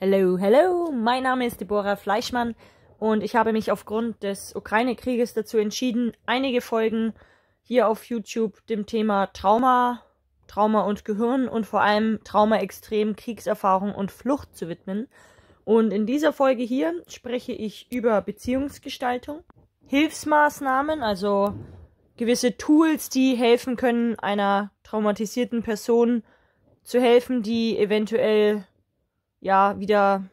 Hello, hello, mein Name ist Deborah Fleischmann und ich habe mich aufgrund des Ukraine-Krieges dazu entschieden, einige Folgen hier auf YouTube dem Thema Trauma, Trauma und Gehirn und vor allem Trauma extrem, Kriegserfahrung und Flucht zu widmen. Und in dieser Folge hier spreche ich über Beziehungsgestaltung, Hilfsmaßnahmen, also gewisse Tools, die helfen können, einer traumatisierten Person zu helfen, die eventuell ja wieder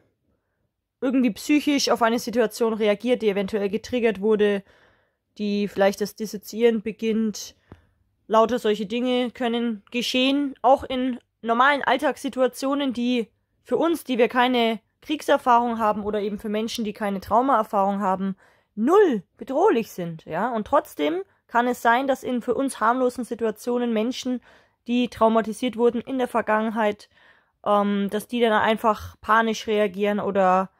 irgendwie psychisch auf eine Situation reagiert, die eventuell getriggert wurde, die vielleicht das Dissoziieren beginnt. Lauter solche Dinge können geschehen, auch in normalen Alltagssituationen, die für uns, die wir keine Kriegserfahrung haben oder eben für Menschen, die keine Traumaerfahrung haben, null bedrohlich sind, ja. Und trotzdem kann es sein, dass in für uns harmlosen Situationen Menschen, die traumatisiert wurden in der Vergangenheit, ähm, dass die dann einfach panisch reagieren oder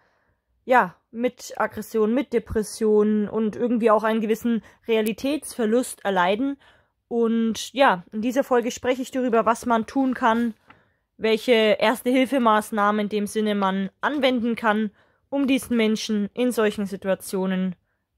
ja, mit Aggression, mit Depressionen und irgendwie auch einen gewissen Realitätsverlust erleiden. Und ja, in dieser Folge spreche ich darüber, was man tun kann, welche Erste-Hilfemaßnahmen in dem Sinne man anwenden kann, um diesen Menschen in solchen Situationen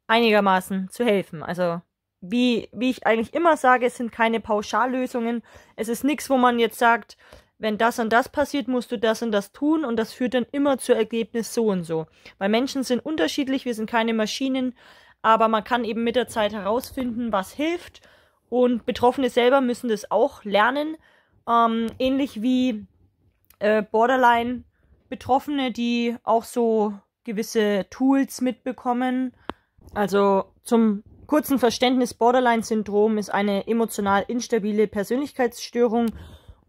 einigermaßen zu helfen. Also wie, wie ich eigentlich immer sage, es sind keine Pauschallösungen. Es ist nichts, wo man jetzt sagt, wenn das und das passiert, musst du das und das tun und das führt dann immer zu Ergebnis so und so. Weil Menschen sind unterschiedlich, wir sind keine Maschinen, aber man kann eben mit der Zeit herausfinden, was hilft und Betroffene selber müssen das auch lernen, ähm, ähnlich wie äh, Borderline-Betroffene, die auch so gewisse Tools mitbekommen. Also zum kurzen Verständnis, Borderline-Syndrom ist eine emotional instabile Persönlichkeitsstörung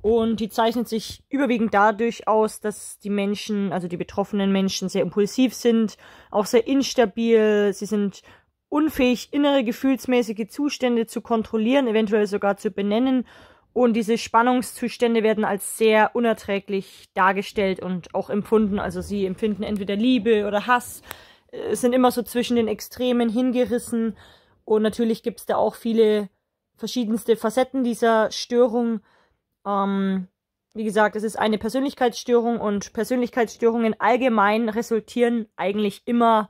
und die zeichnet sich überwiegend dadurch aus, dass die Menschen, also die betroffenen Menschen, sehr impulsiv sind, auch sehr instabil. Sie sind unfähig, innere gefühlsmäßige Zustände zu kontrollieren, eventuell sogar zu benennen. Und diese Spannungszustände werden als sehr unerträglich dargestellt und auch empfunden. Also sie empfinden entweder Liebe oder Hass, äh, sind immer so zwischen den Extremen hingerissen. Und natürlich gibt es da auch viele verschiedenste Facetten dieser Störung ähm, wie gesagt, es ist eine Persönlichkeitsstörung und Persönlichkeitsstörungen allgemein resultieren eigentlich immer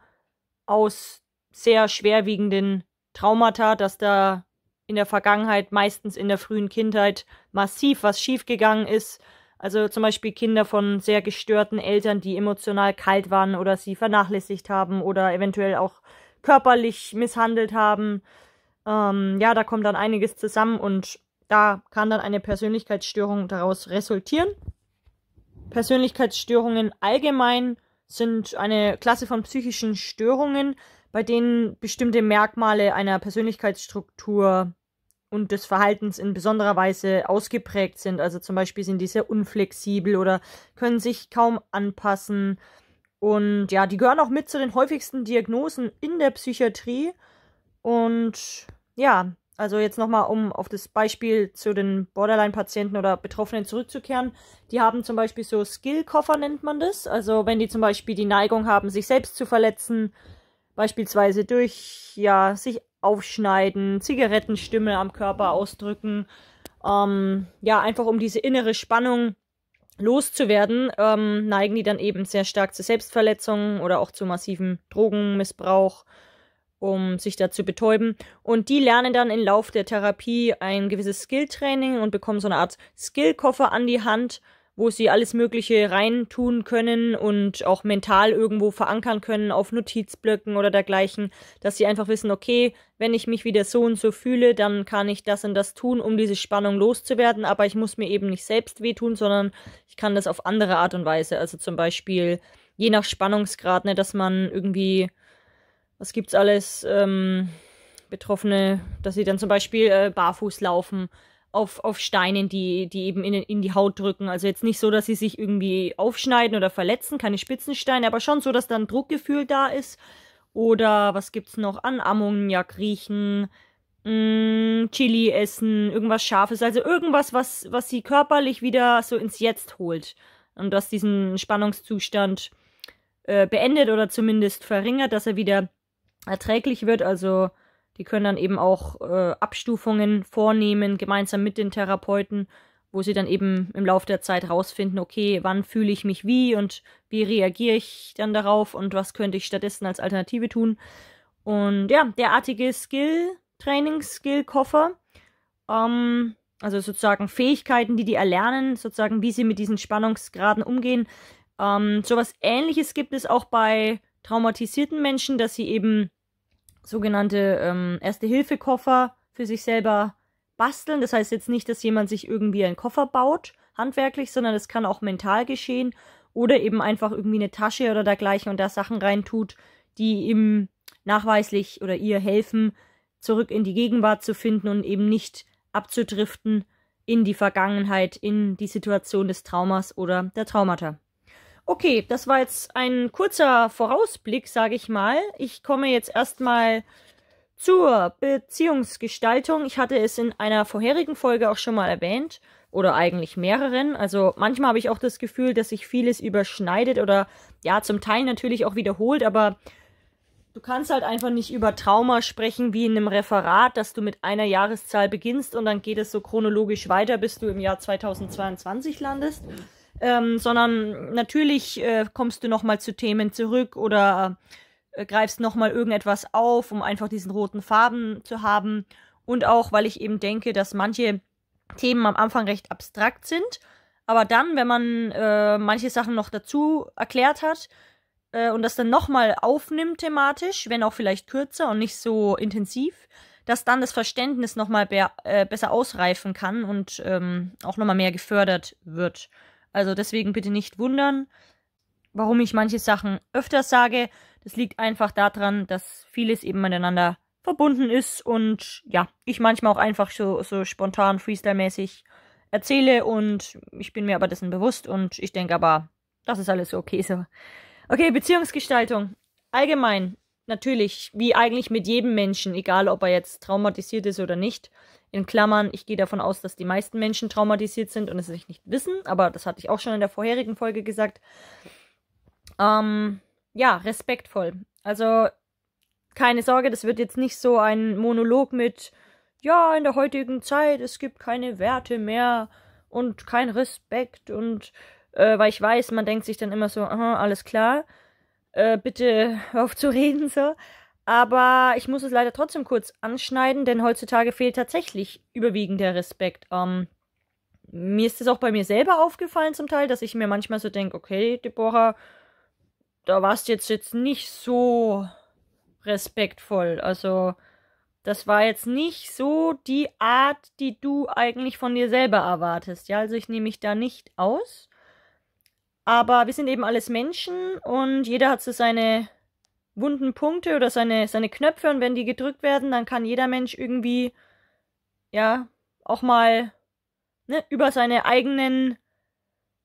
aus sehr schwerwiegenden Traumata, dass da in der Vergangenheit, meistens in der frühen Kindheit, massiv was schiefgegangen ist. Also zum Beispiel Kinder von sehr gestörten Eltern, die emotional kalt waren oder sie vernachlässigt haben oder eventuell auch körperlich misshandelt haben. Ähm, ja, da kommt dann einiges zusammen und da kann dann eine Persönlichkeitsstörung daraus resultieren. Persönlichkeitsstörungen allgemein sind eine Klasse von psychischen Störungen, bei denen bestimmte Merkmale einer Persönlichkeitsstruktur und des Verhaltens in besonderer Weise ausgeprägt sind. Also zum Beispiel sind die sehr unflexibel oder können sich kaum anpassen. Und ja, die gehören auch mit zu den häufigsten Diagnosen in der Psychiatrie. Und ja, also jetzt nochmal, um auf das Beispiel zu den Borderline-Patienten oder Betroffenen zurückzukehren. Die haben zum Beispiel so Skill-Koffer, nennt man das. Also wenn die zum Beispiel die Neigung haben, sich selbst zu verletzen, beispielsweise durch, ja, sich aufschneiden, Zigarettenstimme am Körper ausdrücken, ähm, ja, einfach um diese innere Spannung loszuwerden, ähm, neigen die dann eben sehr stark zu Selbstverletzungen oder auch zu massiven Drogenmissbrauch, um sich da zu betäuben. Und die lernen dann im Lauf der Therapie ein gewisses Skill-Training und bekommen so eine Art Skill-Koffer an die Hand, wo sie alles Mögliche reintun können und auch mental irgendwo verankern können auf Notizblöcken oder dergleichen, dass sie einfach wissen, okay, wenn ich mich wieder so und so fühle, dann kann ich das und das tun, um diese Spannung loszuwerden, aber ich muss mir eben nicht selbst wehtun, sondern ich kann das auf andere Art und Weise, also zum Beispiel je nach Spannungsgrad, ne, dass man irgendwie was gibt's alles, ähm, Betroffene, dass sie dann zum Beispiel äh, barfuß laufen auf, auf Steinen, die, die eben in, in die Haut drücken. Also jetzt nicht so, dass sie sich irgendwie aufschneiden oder verletzen, keine Spitzensteine, aber schon so, dass dann Druckgefühl da ist. Oder was gibt's noch? An Ammoniak riechen, mh, mm, Chili essen, irgendwas Scharfes. Also irgendwas, was, was sie körperlich wieder so ins Jetzt holt. Und das diesen Spannungszustand äh, beendet oder zumindest verringert, dass er wieder erträglich wird. Also die können dann eben auch äh, Abstufungen vornehmen, gemeinsam mit den Therapeuten, wo sie dann eben im Laufe der Zeit rausfinden, okay, wann fühle ich mich wie und wie reagiere ich dann darauf und was könnte ich stattdessen als Alternative tun. Und ja, derartige Skill-Training-Skill-Koffer, ähm, also sozusagen Fähigkeiten, die die erlernen, sozusagen wie sie mit diesen Spannungsgraden umgehen. Ähm, sowas ähnliches gibt es auch bei traumatisierten Menschen, dass sie eben sogenannte ähm, Erste-Hilfe-Koffer für sich selber basteln. Das heißt jetzt nicht, dass jemand sich irgendwie einen Koffer baut, handwerklich, sondern es kann auch mental geschehen oder eben einfach irgendwie eine Tasche oder dergleichen und da Sachen reintut, die ihm nachweislich oder ihr helfen, zurück in die Gegenwart zu finden und eben nicht abzudriften in die Vergangenheit, in die Situation des Traumas oder der Traumata. Okay, das war jetzt ein kurzer Vorausblick, sage ich mal. Ich komme jetzt erstmal zur Beziehungsgestaltung. Ich hatte es in einer vorherigen Folge auch schon mal erwähnt oder eigentlich mehreren. Also manchmal habe ich auch das Gefühl, dass sich vieles überschneidet oder ja, zum Teil natürlich auch wiederholt, aber du kannst halt einfach nicht über Trauma sprechen wie in einem Referat, dass du mit einer Jahreszahl beginnst und dann geht es so chronologisch weiter, bis du im Jahr 2022 landest ähm, sondern natürlich äh, kommst du nochmal zu Themen zurück oder äh, greifst nochmal irgendetwas auf, um einfach diesen roten Farben zu haben. Und auch, weil ich eben denke, dass manche Themen am Anfang recht abstrakt sind. Aber dann, wenn man äh, manche Sachen noch dazu erklärt hat äh, und das dann nochmal aufnimmt thematisch, wenn auch vielleicht kürzer und nicht so intensiv, dass dann das Verständnis nochmal be äh, besser ausreifen kann und ähm, auch nochmal mehr gefördert wird. Also deswegen bitte nicht wundern, warum ich manche Sachen öfter sage. Das liegt einfach daran, dass vieles eben miteinander verbunden ist und ja, ich manchmal auch einfach so, so spontan Freestyle-mäßig erzähle und ich bin mir aber dessen bewusst und ich denke aber, das ist alles okay so. Okay, Beziehungsgestaltung. Allgemein, natürlich, wie eigentlich mit jedem Menschen, egal ob er jetzt traumatisiert ist oder nicht, in Klammern, ich gehe davon aus, dass die meisten Menschen traumatisiert sind und es sich nicht wissen, aber das hatte ich auch schon in der vorherigen Folge gesagt. Ähm, ja, respektvoll. Also keine Sorge, das wird jetzt nicht so ein Monolog mit, ja, in der heutigen Zeit, es gibt keine Werte mehr und kein Respekt und, äh, weil ich weiß, man denkt sich dann immer so, aha, alles klar äh, bitte aufzureden so. Aber ich muss es leider trotzdem kurz anschneiden, denn heutzutage fehlt tatsächlich überwiegend der Respekt. Ähm, mir ist es auch bei mir selber aufgefallen zum Teil, dass ich mir manchmal so denke, okay, Deborah, da warst du jetzt, jetzt nicht so respektvoll. Also, das war jetzt nicht so die Art, die du eigentlich von dir selber erwartest. Ja, also ich nehme mich da nicht aus. Aber wir sind eben alles Menschen und jeder hat so seine wunden Punkte oder seine, seine Knöpfe und wenn die gedrückt werden, dann kann jeder Mensch irgendwie, ja, auch mal ne, über seine eigenen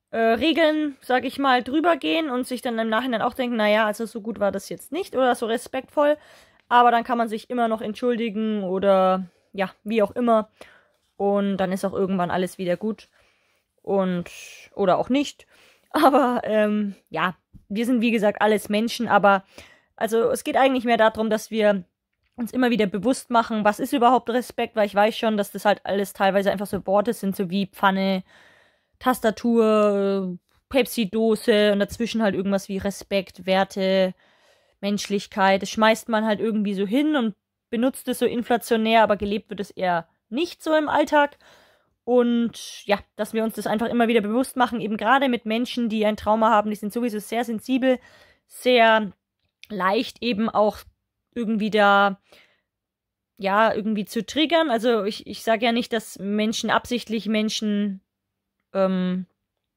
äh, Regeln, sag ich mal, drüber gehen und sich dann im Nachhinein auch denken, naja, also so gut war das jetzt nicht oder so respektvoll. Aber dann kann man sich immer noch entschuldigen oder ja, wie auch immer. Und dann ist auch irgendwann alles wieder gut. Und oder auch nicht. Aber ähm, ja, wir sind wie gesagt alles Menschen, aber also es geht eigentlich mehr darum, dass wir uns immer wieder bewusst machen, was ist überhaupt Respekt, weil ich weiß schon, dass das halt alles teilweise einfach so Worte sind, so wie Pfanne, Tastatur, Pepsi-Dose und dazwischen halt irgendwas wie Respekt, Werte, Menschlichkeit. Das schmeißt man halt irgendwie so hin und benutzt es so inflationär, aber gelebt wird es eher nicht so im Alltag. Und ja, dass wir uns das einfach immer wieder bewusst machen, eben gerade mit Menschen, die ein Trauma haben, die sind sowieso sehr sensibel, sehr leicht eben auch irgendwie da, ja, irgendwie zu triggern. Also ich, ich sage ja nicht, dass Menschen absichtlich Menschen ähm,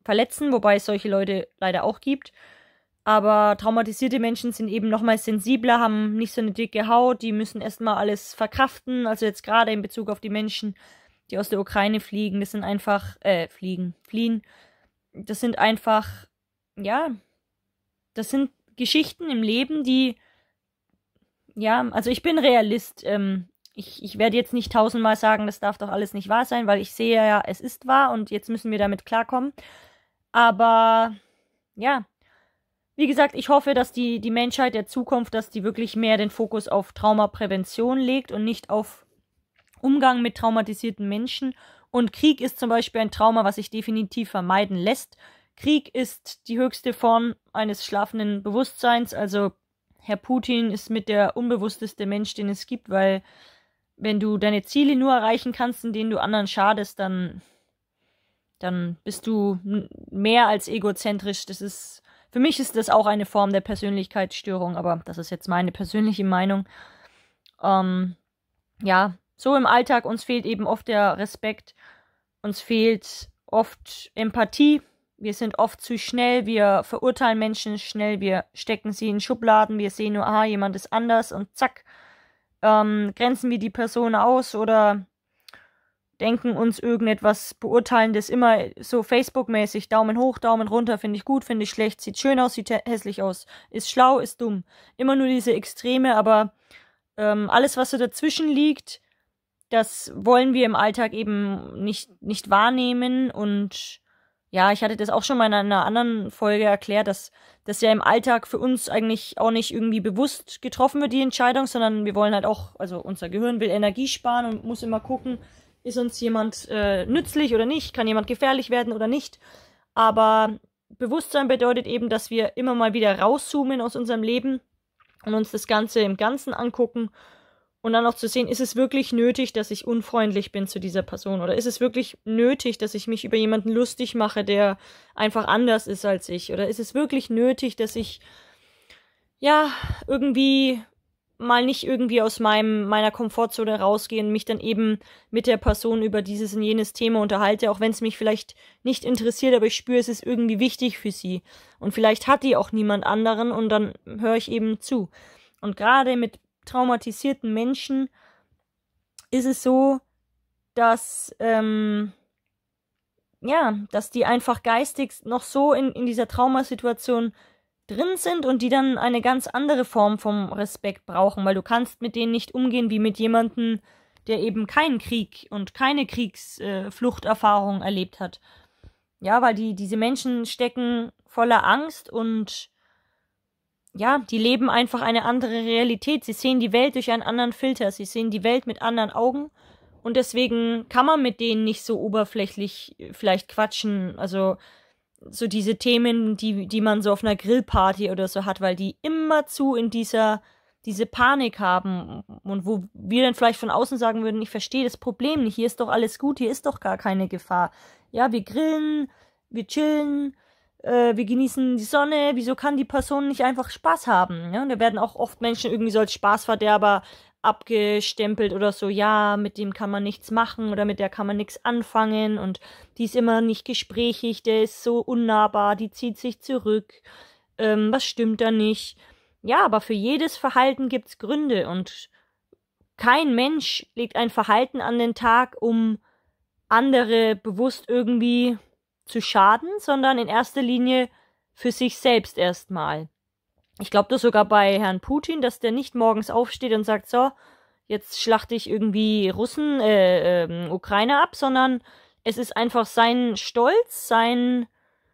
verletzen, wobei es solche Leute leider auch gibt. Aber traumatisierte Menschen sind eben nochmal sensibler, haben nicht so eine dicke Haut, die müssen erstmal alles verkraften. Also jetzt gerade in Bezug auf die Menschen, die aus der Ukraine fliegen. Das sind einfach, äh, fliegen, fliehen. Das sind einfach, ja, das sind Geschichten im Leben, die, ja, also ich bin Realist. Ähm, ich, ich werde jetzt nicht tausendmal sagen, das darf doch alles nicht wahr sein, weil ich sehe ja, es ist wahr und jetzt müssen wir damit klarkommen. Aber ja, wie gesagt, ich hoffe, dass die, die Menschheit der Zukunft, dass die wirklich mehr den Fokus auf Traumaprävention legt und nicht auf Umgang mit traumatisierten Menschen. Und Krieg ist zum Beispiel ein Trauma, was sich definitiv vermeiden lässt. Krieg ist die höchste Form eines schlafenden Bewusstseins. Also Herr Putin ist mit der unbewussteste Mensch, den es gibt, weil wenn du deine Ziele nur erreichen kannst, indem du anderen schadest, dann, dann bist du mehr als egozentrisch. Das ist, für mich ist das auch eine Form der Persönlichkeitsstörung, aber das ist jetzt meine persönliche Meinung. Ähm, ja, so im Alltag, uns fehlt eben oft der Respekt, uns fehlt oft Empathie, wir sind oft zu schnell, wir verurteilen Menschen schnell, wir stecken sie in Schubladen, wir sehen nur, aha, jemand ist anders und zack, ähm, grenzen wir die Person aus oder denken uns irgendetwas Beurteilendes immer so Facebook-mäßig, Daumen hoch, Daumen runter, finde ich gut, finde ich schlecht, sieht schön aus, sieht hässlich aus, ist schlau, ist dumm. Immer nur diese Extreme, aber ähm, alles, was so dazwischen liegt, das wollen wir im Alltag eben nicht, nicht wahrnehmen. Und ja, ich hatte das auch schon mal in einer anderen Folge erklärt, dass das ja im Alltag für uns eigentlich auch nicht irgendwie bewusst getroffen wird, die Entscheidung, sondern wir wollen halt auch, also unser Gehirn will Energie sparen und muss immer gucken, ist uns jemand äh, nützlich oder nicht, kann jemand gefährlich werden oder nicht. Aber Bewusstsein bedeutet eben, dass wir immer mal wieder rauszoomen aus unserem Leben und uns das Ganze im Ganzen angucken und dann auch zu sehen, ist es wirklich nötig, dass ich unfreundlich bin zu dieser Person oder ist es wirklich nötig, dass ich mich über jemanden lustig mache, der einfach anders ist als ich oder ist es wirklich nötig, dass ich ja irgendwie mal nicht irgendwie aus meinem meiner Komfortzone rausgehe und mich dann eben mit der Person über dieses und jenes Thema unterhalte, auch wenn es mich vielleicht nicht interessiert, aber ich spüre, es ist irgendwie wichtig für sie und vielleicht hat die auch niemand anderen und dann höre ich eben zu. Und gerade mit traumatisierten Menschen ist es so, dass ähm, ja, dass die einfach geistig noch so in, in dieser Traumasituation drin sind und die dann eine ganz andere Form vom Respekt brauchen, weil du kannst mit denen nicht umgehen wie mit jemandem, der eben keinen Krieg und keine Kriegsfluchterfahrung äh, erlebt hat. Ja, weil die, diese Menschen stecken voller Angst und ja, die leben einfach eine andere Realität. Sie sehen die Welt durch einen anderen Filter. Sie sehen die Welt mit anderen Augen. Und deswegen kann man mit denen nicht so oberflächlich äh, vielleicht quatschen. Also so diese Themen, die, die man so auf einer Grillparty oder so hat, weil die immer zu in dieser, diese Panik haben. Und wo wir dann vielleicht von außen sagen würden, ich verstehe das Problem nicht. Hier ist doch alles gut. Hier ist doch gar keine Gefahr. Ja, wir grillen, wir chillen äh, wir genießen die Sonne, wieso kann die Person nicht einfach Spaß haben? Ja? Ne? Und da werden auch oft Menschen irgendwie so als Spaßverderber abgestempelt oder so, ja, mit dem kann man nichts machen oder mit der kann man nichts anfangen und die ist immer nicht gesprächig, der ist so unnahbar, die zieht sich zurück, ähm, was stimmt da nicht? Ja, aber für jedes Verhalten gibt es Gründe und kein Mensch legt ein Verhalten an den Tag, um andere bewusst irgendwie zu schaden, sondern in erster Linie für sich selbst erstmal. Ich glaube das sogar bei Herrn Putin, dass der nicht morgens aufsteht und sagt, so, jetzt schlachte ich irgendwie Russen, äh, äh, Ukraine ab, sondern es ist einfach sein Stolz, sein,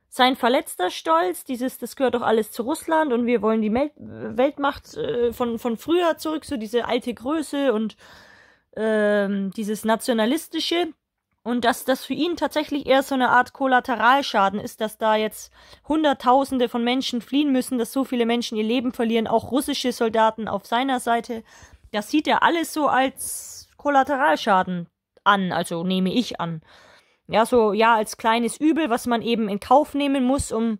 sein verletzter Stolz, dieses, das gehört doch alles zu Russland und wir wollen die Mel Weltmacht äh, von, von früher zurück, so diese alte Größe und ähm, dieses Nationalistische, und dass das für ihn tatsächlich eher so eine Art Kollateralschaden ist, dass da jetzt Hunderttausende von Menschen fliehen müssen, dass so viele Menschen ihr Leben verlieren, auch russische Soldaten auf seiner Seite. Das sieht er alles so als Kollateralschaden an, also nehme ich an. Ja, so, ja, als kleines Übel, was man eben in Kauf nehmen muss, um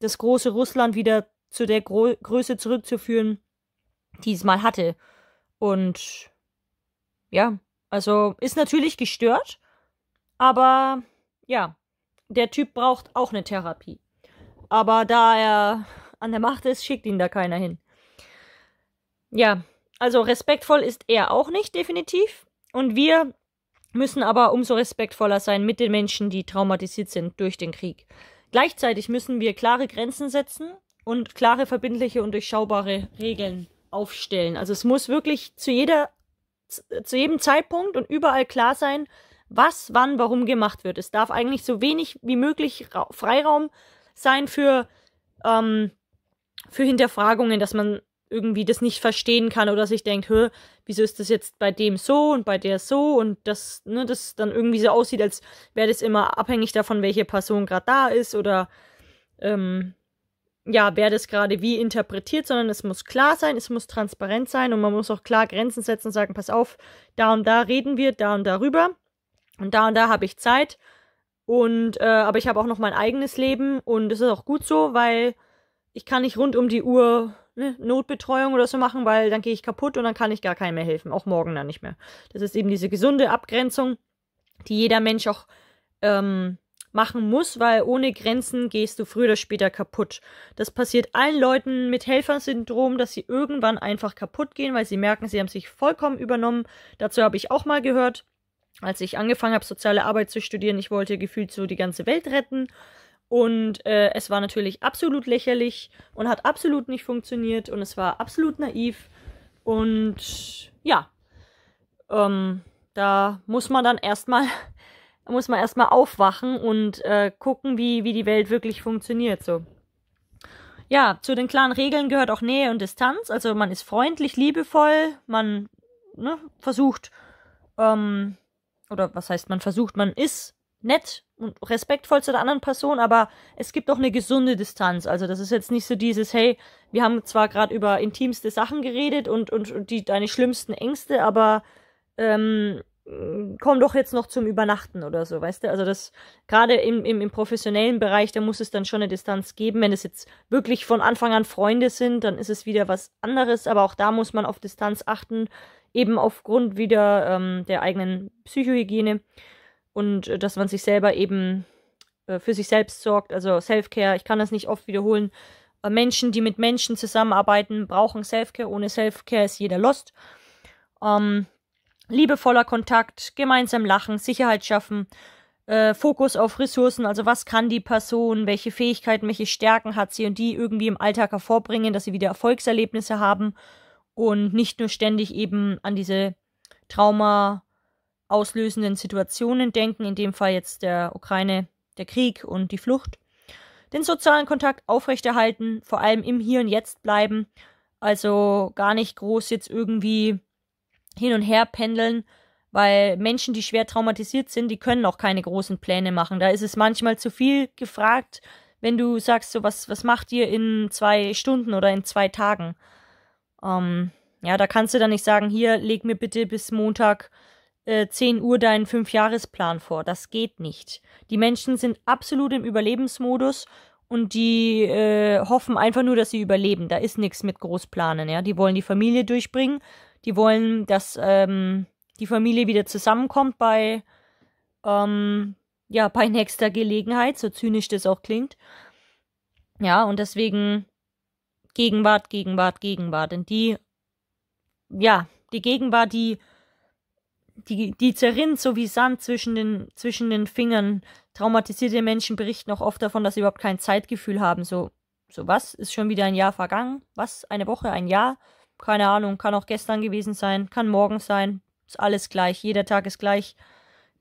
das große Russland wieder zu der Gro Größe zurückzuführen, die es mal hatte. Und ja, also ist natürlich gestört, aber ja, der Typ braucht auch eine Therapie. Aber da er an der Macht ist, schickt ihn da keiner hin. Ja, also respektvoll ist er auch nicht, definitiv. Und wir müssen aber umso respektvoller sein mit den Menschen, die traumatisiert sind durch den Krieg. Gleichzeitig müssen wir klare Grenzen setzen und klare, verbindliche und durchschaubare Regeln aufstellen. Also es muss wirklich zu jeder, zu jedem Zeitpunkt und überall klar sein, was, wann, warum gemacht wird. Es darf eigentlich so wenig wie möglich Ra Freiraum sein für, ähm, für Hinterfragungen, dass man irgendwie das nicht verstehen kann oder sich denkt, hör, wieso ist das jetzt bei dem so und bei der so und das, ne, das dann irgendwie so aussieht, als wäre das immer abhängig davon, welche Person gerade da ist oder ähm, ja, wer das gerade wie interpretiert, sondern es muss klar sein, es muss transparent sein und man muss auch klar Grenzen setzen und sagen, pass auf, da und da reden wir, da und darüber. Und da und da habe ich Zeit. Und äh, aber ich habe auch noch mein eigenes Leben und es ist auch gut so, weil ich kann nicht rund um die Uhr ne, Notbetreuung oder so machen, weil dann gehe ich kaputt und dann kann ich gar keinem mehr helfen, auch morgen dann nicht mehr. Das ist eben diese gesunde Abgrenzung, die jeder Mensch auch ähm, machen muss, weil ohne Grenzen gehst du früher oder später kaputt. Das passiert allen Leuten mit Helfersyndrom, dass sie irgendwann einfach kaputt gehen, weil sie merken, sie haben sich vollkommen übernommen. Dazu habe ich auch mal gehört als ich angefangen habe, soziale Arbeit zu studieren, ich wollte gefühlt so die ganze Welt retten. Und äh, es war natürlich absolut lächerlich und hat absolut nicht funktioniert und es war absolut naiv. Und ja, ähm, da muss man dann erstmal muss man erstmal aufwachen und äh, gucken, wie, wie die Welt wirklich funktioniert. So. Ja, zu den klaren Regeln gehört auch Nähe und Distanz. Also man ist freundlich, liebevoll, man ne, versucht ähm, oder was heißt man versucht, man ist nett und respektvoll zu der anderen Person, aber es gibt auch eine gesunde Distanz. Also das ist jetzt nicht so dieses, hey, wir haben zwar gerade über intimste Sachen geredet und, und, und die, deine schlimmsten Ängste, aber ähm, komm doch jetzt noch zum Übernachten oder so, weißt du? Also das, gerade im, im, im professionellen Bereich, da muss es dann schon eine Distanz geben. Wenn es jetzt wirklich von Anfang an Freunde sind, dann ist es wieder was anderes, aber auch da muss man auf Distanz achten eben aufgrund wieder ähm, der eigenen Psychohygiene und äh, dass man sich selber eben äh, für sich selbst sorgt, also Self-Care. Ich kann das nicht oft wiederholen. Äh, Menschen, die mit Menschen zusammenarbeiten, brauchen Self-Care. Ohne Self-Care ist jeder lost. Ähm, liebevoller Kontakt, gemeinsam lachen, Sicherheit schaffen, äh, Fokus auf Ressourcen, also was kann die Person, welche Fähigkeiten, welche Stärken hat sie und die irgendwie im Alltag hervorbringen, dass sie wieder Erfolgserlebnisse haben und nicht nur ständig eben an diese Trauma auslösenden Situationen denken, in dem Fall jetzt der Ukraine, der Krieg und die Flucht. Den sozialen Kontakt aufrechterhalten, vor allem im Hier und Jetzt bleiben, also gar nicht groß jetzt irgendwie hin und her pendeln, weil Menschen, die schwer traumatisiert sind, die können auch keine großen Pläne machen. Da ist es manchmal zu viel gefragt, wenn du sagst, so was, was macht ihr in zwei Stunden oder in zwei Tagen? Ähm, ja, da kannst du dann nicht sagen, hier, leg mir bitte bis Montag äh, 10 Uhr deinen Fünfjahresplan vor. Das geht nicht. Die Menschen sind absolut im Überlebensmodus und die äh, hoffen einfach nur, dass sie überleben. Da ist nichts mit Großplanen, ja. Die wollen die Familie durchbringen, die wollen, dass ähm, die Familie wieder zusammenkommt bei, ähm, ja, bei nächster Gelegenheit, so zynisch das auch klingt. Ja, und deswegen Gegenwart, Gegenwart, Gegenwart. Und die, ja, die Gegenwart, die, die, die zerrinnt so wie Sand zwischen den, zwischen den Fingern. Traumatisierte Menschen berichten auch oft davon, dass sie überhaupt kein Zeitgefühl haben. So, so was? Ist schon wieder ein Jahr vergangen? Was? Eine Woche? Ein Jahr? Keine Ahnung. Kann auch gestern gewesen sein. Kann morgen sein. Ist alles gleich. Jeder Tag ist gleich.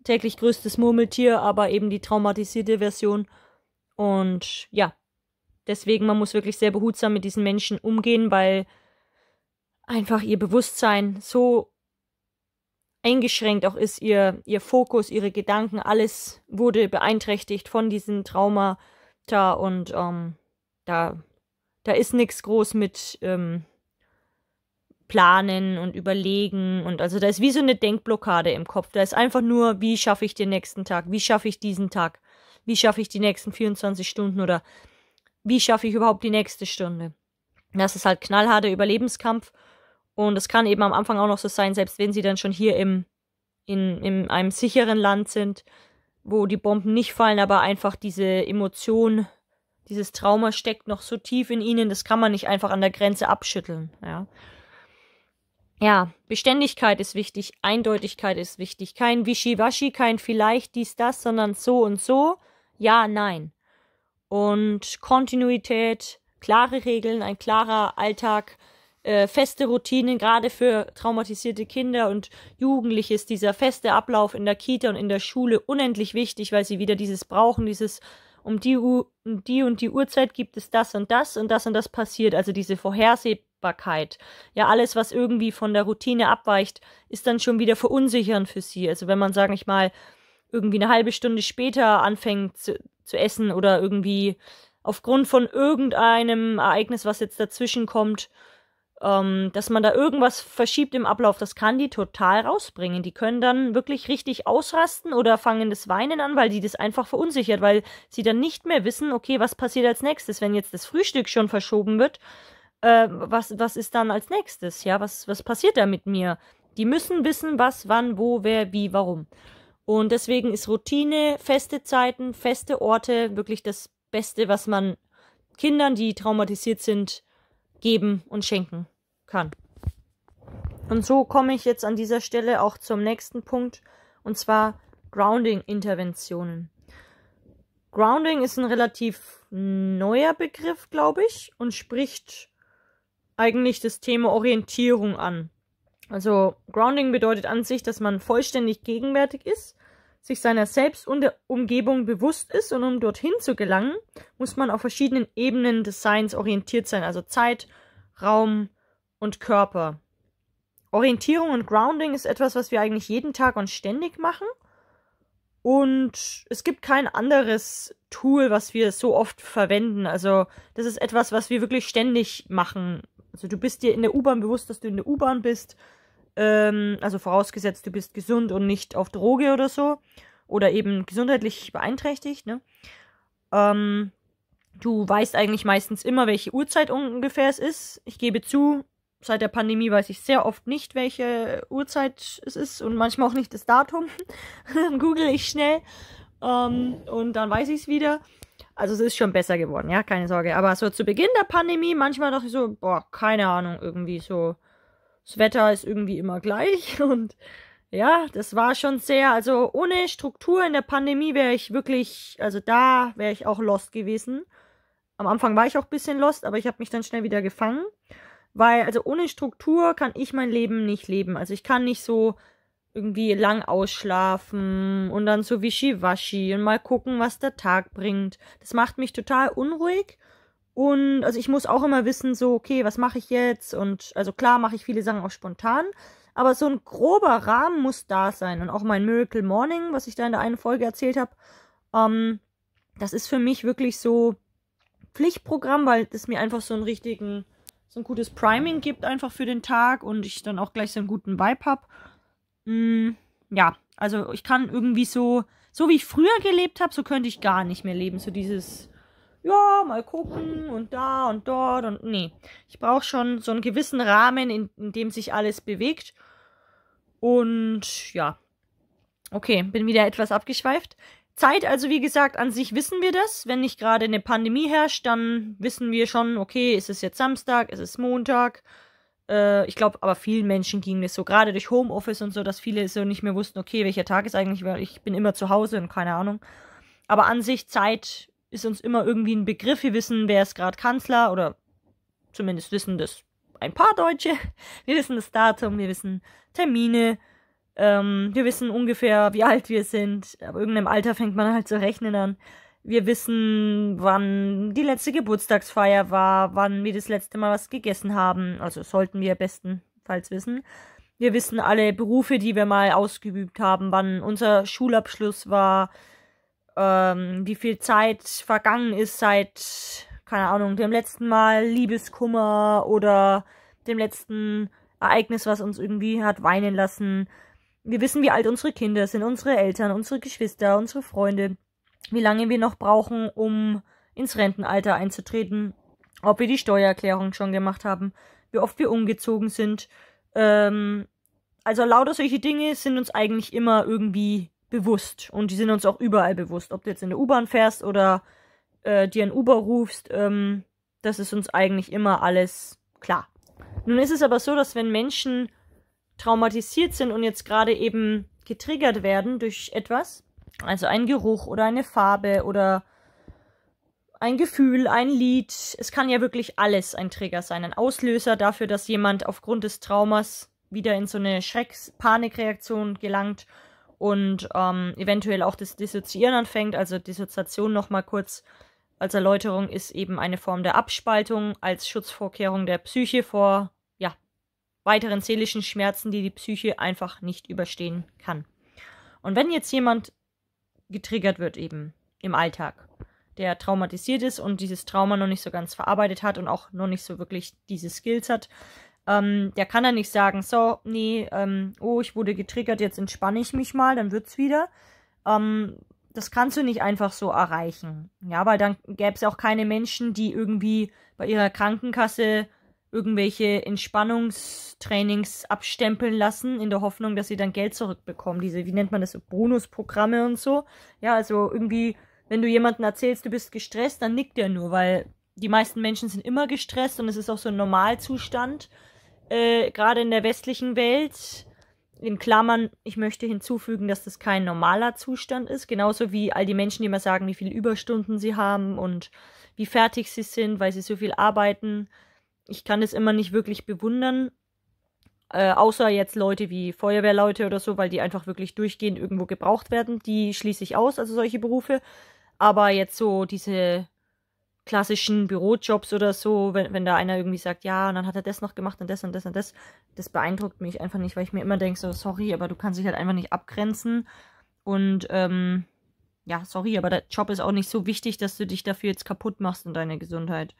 Täglich größtes Murmeltier, aber eben die traumatisierte Version. Und ja, Deswegen, man muss wirklich sehr behutsam mit diesen Menschen umgehen, weil einfach ihr Bewusstsein so eingeschränkt auch ist, ihr, ihr Fokus, ihre Gedanken, alles wurde beeinträchtigt von diesem Trauma da und ähm, da, da ist nichts groß mit ähm, Planen und Überlegen und also da ist wie so eine Denkblockade im Kopf. Da ist einfach nur, wie schaffe ich den nächsten Tag, wie schaffe ich diesen Tag, wie schaffe ich die nächsten 24 Stunden oder wie schaffe ich überhaupt die nächste Stunde. Das ist halt knallharter Überlebenskampf und es kann eben am Anfang auch noch so sein, selbst wenn sie dann schon hier im, in, in einem sicheren Land sind, wo die Bomben nicht fallen, aber einfach diese Emotion, dieses Trauma steckt noch so tief in ihnen, das kann man nicht einfach an der Grenze abschütteln, ja. Ja, Beständigkeit ist wichtig, Eindeutigkeit ist wichtig, kein Wischiwaschi, kein vielleicht dies, das, sondern so und so, ja, nein. Und Kontinuität, klare Regeln, ein klarer Alltag, äh, feste Routinen, gerade für traumatisierte Kinder und Jugendliche ist dieser feste Ablauf in der Kita und in der Schule unendlich wichtig, weil sie wieder dieses brauchen, dieses um die, U um die und die Uhrzeit gibt es das und das und das und das passiert. Also diese Vorhersehbarkeit. Ja, alles, was irgendwie von der Routine abweicht, ist dann schon wieder verunsichernd für sie. Also wenn man, sage ich mal, irgendwie eine halbe Stunde später anfängt zu, zu essen oder irgendwie aufgrund von irgendeinem Ereignis, was jetzt dazwischen kommt, ähm, dass man da irgendwas verschiebt im Ablauf, das kann die total rausbringen. Die können dann wirklich richtig ausrasten oder fangen das Weinen an, weil die das einfach verunsichert, weil sie dann nicht mehr wissen, okay, was passiert als nächstes, wenn jetzt das Frühstück schon verschoben wird, äh, was, was ist dann als nächstes, ja, was, was passiert da mit mir? Die müssen wissen, was, wann, wo, wer, wie, warum. Und deswegen ist Routine, feste Zeiten, feste Orte wirklich das Beste, was man Kindern, die traumatisiert sind, geben und schenken kann. Und so komme ich jetzt an dieser Stelle auch zum nächsten Punkt, und zwar Grounding-Interventionen. Grounding ist ein relativ neuer Begriff, glaube ich, und spricht eigentlich das Thema Orientierung an. Also Grounding bedeutet an sich, dass man vollständig gegenwärtig ist, sich seiner selbst und der Umgebung bewusst ist und um dorthin zu gelangen, muss man auf verschiedenen Ebenen des Seins orientiert sein, also Zeit, Raum und Körper. Orientierung und Grounding ist etwas, was wir eigentlich jeden Tag und ständig machen. Und es gibt kein anderes Tool, was wir so oft verwenden. Also das ist etwas, was wir wirklich ständig machen. Also du bist dir in der U-Bahn bewusst, dass du in der U-Bahn bist. Ähm, also vorausgesetzt, du bist gesund und nicht auf Droge oder so. Oder eben gesundheitlich beeinträchtigt, ne? Ähm, du weißt eigentlich meistens immer, welche Uhrzeit ungefähr es ist. Ich gebe zu, seit der Pandemie weiß ich sehr oft nicht, welche Uhrzeit es ist und manchmal auch nicht das Datum. dann google ich schnell ähm, und dann weiß ich es wieder. Also es ist schon besser geworden, ja, keine Sorge. Aber so zu Beginn der Pandemie manchmal dachte ich so, boah, keine Ahnung, irgendwie so das Wetter ist irgendwie immer gleich und ja, das war schon sehr, also ohne Struktur in der Pandemie wäre ich wirklich, also da wäre ich auch lost gewesen. Am Anfang war ich auch ein bisschen lost, aber ich habe mich dann schnell wieder gefangen, weil also ohne Struktur kann ich mein Leben nicht leben. Also ich kann nicht so irgendwie lang ausschlafen und dann so wischiwaschi und mal gucken, was der Tag bringt. Das macht mich total unruhig und also ich muss auch immer wissen, so, okay, was mache ich jetzt? Und also klar mache ich viele Sachen auch spontan, aber so ein grober Rahmen muss da sein. Und auch mein Miracle Morning, was ich da in der einen Folge erzählt habe, ähm, das ist für mich wirklich so Pflichtprogramm, weil es mir einfach so ein richtigen, so ein gutes Priming gibt einfach für den Tag und ich dann auch gleich so einen guten Vibe habe. Mm, ja, also ich kann irgendwie so, so wie ich früher gelebt habe, so könnte ich gar nicht mehr leben. So dieses ja, mal gucken und da und dort und nee. Ich brauche schon so einen gewissen Rahmen, in, in dem sich alles bewegt. Und ja. Okay, bin wieder etwas abgeschweift. Zeit, also wie gesagt, an sich wissen wir das. Wenn nicht gerade eine Pandemie herrscht, dann wissen wir schon, okay, ist es jetzt Samstag, ist es Montag. Äh, ich glaube, aber vielen Menschen ging das so, gerade durch Homeoffice und so, dass viele so nicht mehr wussten, okay, welcher Tag ist eigentlich, weil ich bin immer zu Hause und keine Ahnung. Aber an sich Zeit ist uns immer irgendwie ein Begriff. Wir wissen, wer ist gerade Kanzler oder zumindest wissen das ein paar Deutsche. Wir wissen das Datum, wir wissen Termine, ähm, wir wissen ungefähr, wie alt wir sind. Ab irgendeinem Alter fängt man halt zu rechnen an. Wir wissen, wann die letzte Geburtstagsfeier war, wann wir das letzte Mal was gegessen haben. Also sollten wir bestenfalls wissen. Wir wissen alle Berufe, die wir mal ausgeübt haben, wann unser Schulabschluss war, ähm, wie viel Zeit vergangen ist seit, keine Ahnung, dem letzten Mal Liebeskummer oder dem letzten Ereignis, was uns irgendwie hat weinen lassen. Wir wissen, wie alt unsere Kinder sind, unsere Eltern, unsere Geschwister, unsere Freunde, wie lange wir noch brauchen, um ins Rentenalter einzutreten, ob wir die Steuererklärung schon gemacht haben, wie oft wir umgezogen sind. Ähm, also lauter solche Dinge sind uns eigentlich immer irgendwie bewusst. Und die sind uns auch überall bewusst. Ob du jetzt in der U-Bahn fährst oder äh, dir ein Uber rufst, ähm, das ist uns eigentlich immer alles klar. Nun ist es aber so, dass wenn Menschen traumatisiert sind und jetzt gerade eben getriggert werden durch etwas, also ein Geruch oder eine Farbe oder ein Gefühl, ein Lied, es kann ja wirklich alles ein Trigger sein, ein Auslöser dafür, dass jemand aufgrund des Traumas wieder in so eine Schrecks-Panikreaktion gelangt und ähm, eventuell auch das Dissoziieren anfängt. Also Dissoziation nochmal kurz als Erläuterung ist eben eine Form der Abspaltung als Schutzvorkehrung der Psyche vor ja, weiteren seelischen Schmerzen, die die Psyche einfach nicht überstehen kann. Und wenn jetzt jemand getriggert wird eben im Alltag, der traumatisiert ist und dieses Trauma noch nicht so ganz verarbeitet hat und auch noch nicht so wirklich diese Skills hat, ähm, der kann dann nicht sagen, so, nee, ähm, oh, ich wurde getriggert, jetzt entspanne ich mich mal, dann wird's wieder. Ähm, das kannst du nicht einfach so erreichen. Ja, weil dann gäbe es auch keine Menschen, die irgendwie bei ihrer Krankenkasse irgendwelche Entspannungstrainings abstempeln lassen, in der Hoffnung, dass sie dann Geld zurückbekommen. Diese, wie nennt man das, Bonusprogramme und so. Ja, also irgendwie, wenn du jemandem erzählst, du bist gestresst, dann nickt er nur, weil die meisten Menschen sind immer gestresst und es ist auch so ein Normalzustand. Äh, gerade in der westlichen Welt. In Klammern, ich möchte hinzufügen, dass das kein normaler Zustand ist. Genauso wie all die Menschen, die immer sagen, wie viele Überstunden sie haben und wie fertig sie sind, weil sie so viel arbeiten. Ich kann das immer nicht wirklich bewundern. Äh, außer jetzt Leute wie Feuerwehrleute oder so, weil die einfach wirklich durchgehend irgendwo gebraucht werden. Die schließe ich aus, also solche Berufe. Aber jetzt so diese klassischen Bürojobs oder so, wenn, wenn da einer irgendwie sagt, ja, und dann hat er das noch gemacht und das und das und das, das beeindruckt mich einfach nicht, weil ich mir immer denke, so, sorry, aber du kannst dich halt einfach nicht abgrenzen. Und ähm, ja, sorry, aber der Job ist auch nicht so wichtig, dass du dich dafür jetzt kaputt machst und deine Gesundheit.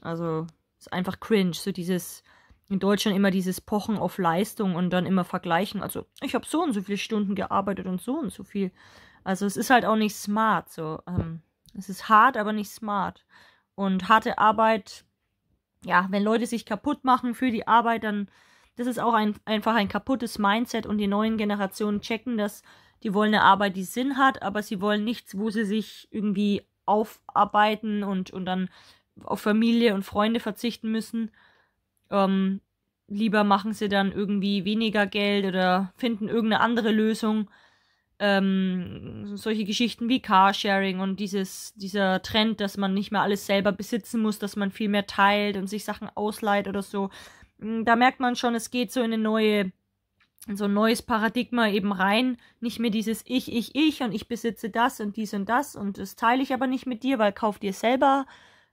Also, ist einfach cringe, so dieses in Deutschland immer dieses Pochen auf Leistung und dann immer vergleichen. Also, ich habe so und so viele Stunden gearbeitet und so und so viel. Also, es ist halt auch nicht smart, so. Ähm, es ist hart, aber nicht smart. Und harte Arbeit, ja, wenn Leute sich kaputt machen für die Arbeit, dann das ist auch ein, einfach ein kaputtes Mindset und die neuen Generationen checken, dass die wollen eine Arbeit, die Sinn hat, aber sie wollen nichts, wo sie sich irgendwie aufarbeiten und, und dann auf Familie und Freunde verzichten müssen. Ähm, lieber machen sie dann irgendwie weniger Geld oder finden irgendeine andere Lösung, ähm, solche Geschichten wie Carsharing und dieses, dieser Trend, dass man nicht mehr alles selber besitzen muss, dass man viel mehr teilt und sich Sachen ausleiht oder so. Mm, da merkt man schon, es geht so in eine neue, so ein neues Paradigma eben rein. Nicht mehr dieses Ich, ich, ich und ich besitze das und dies und das und das teile ich aber nicht mit dir, weil kauf dir selber.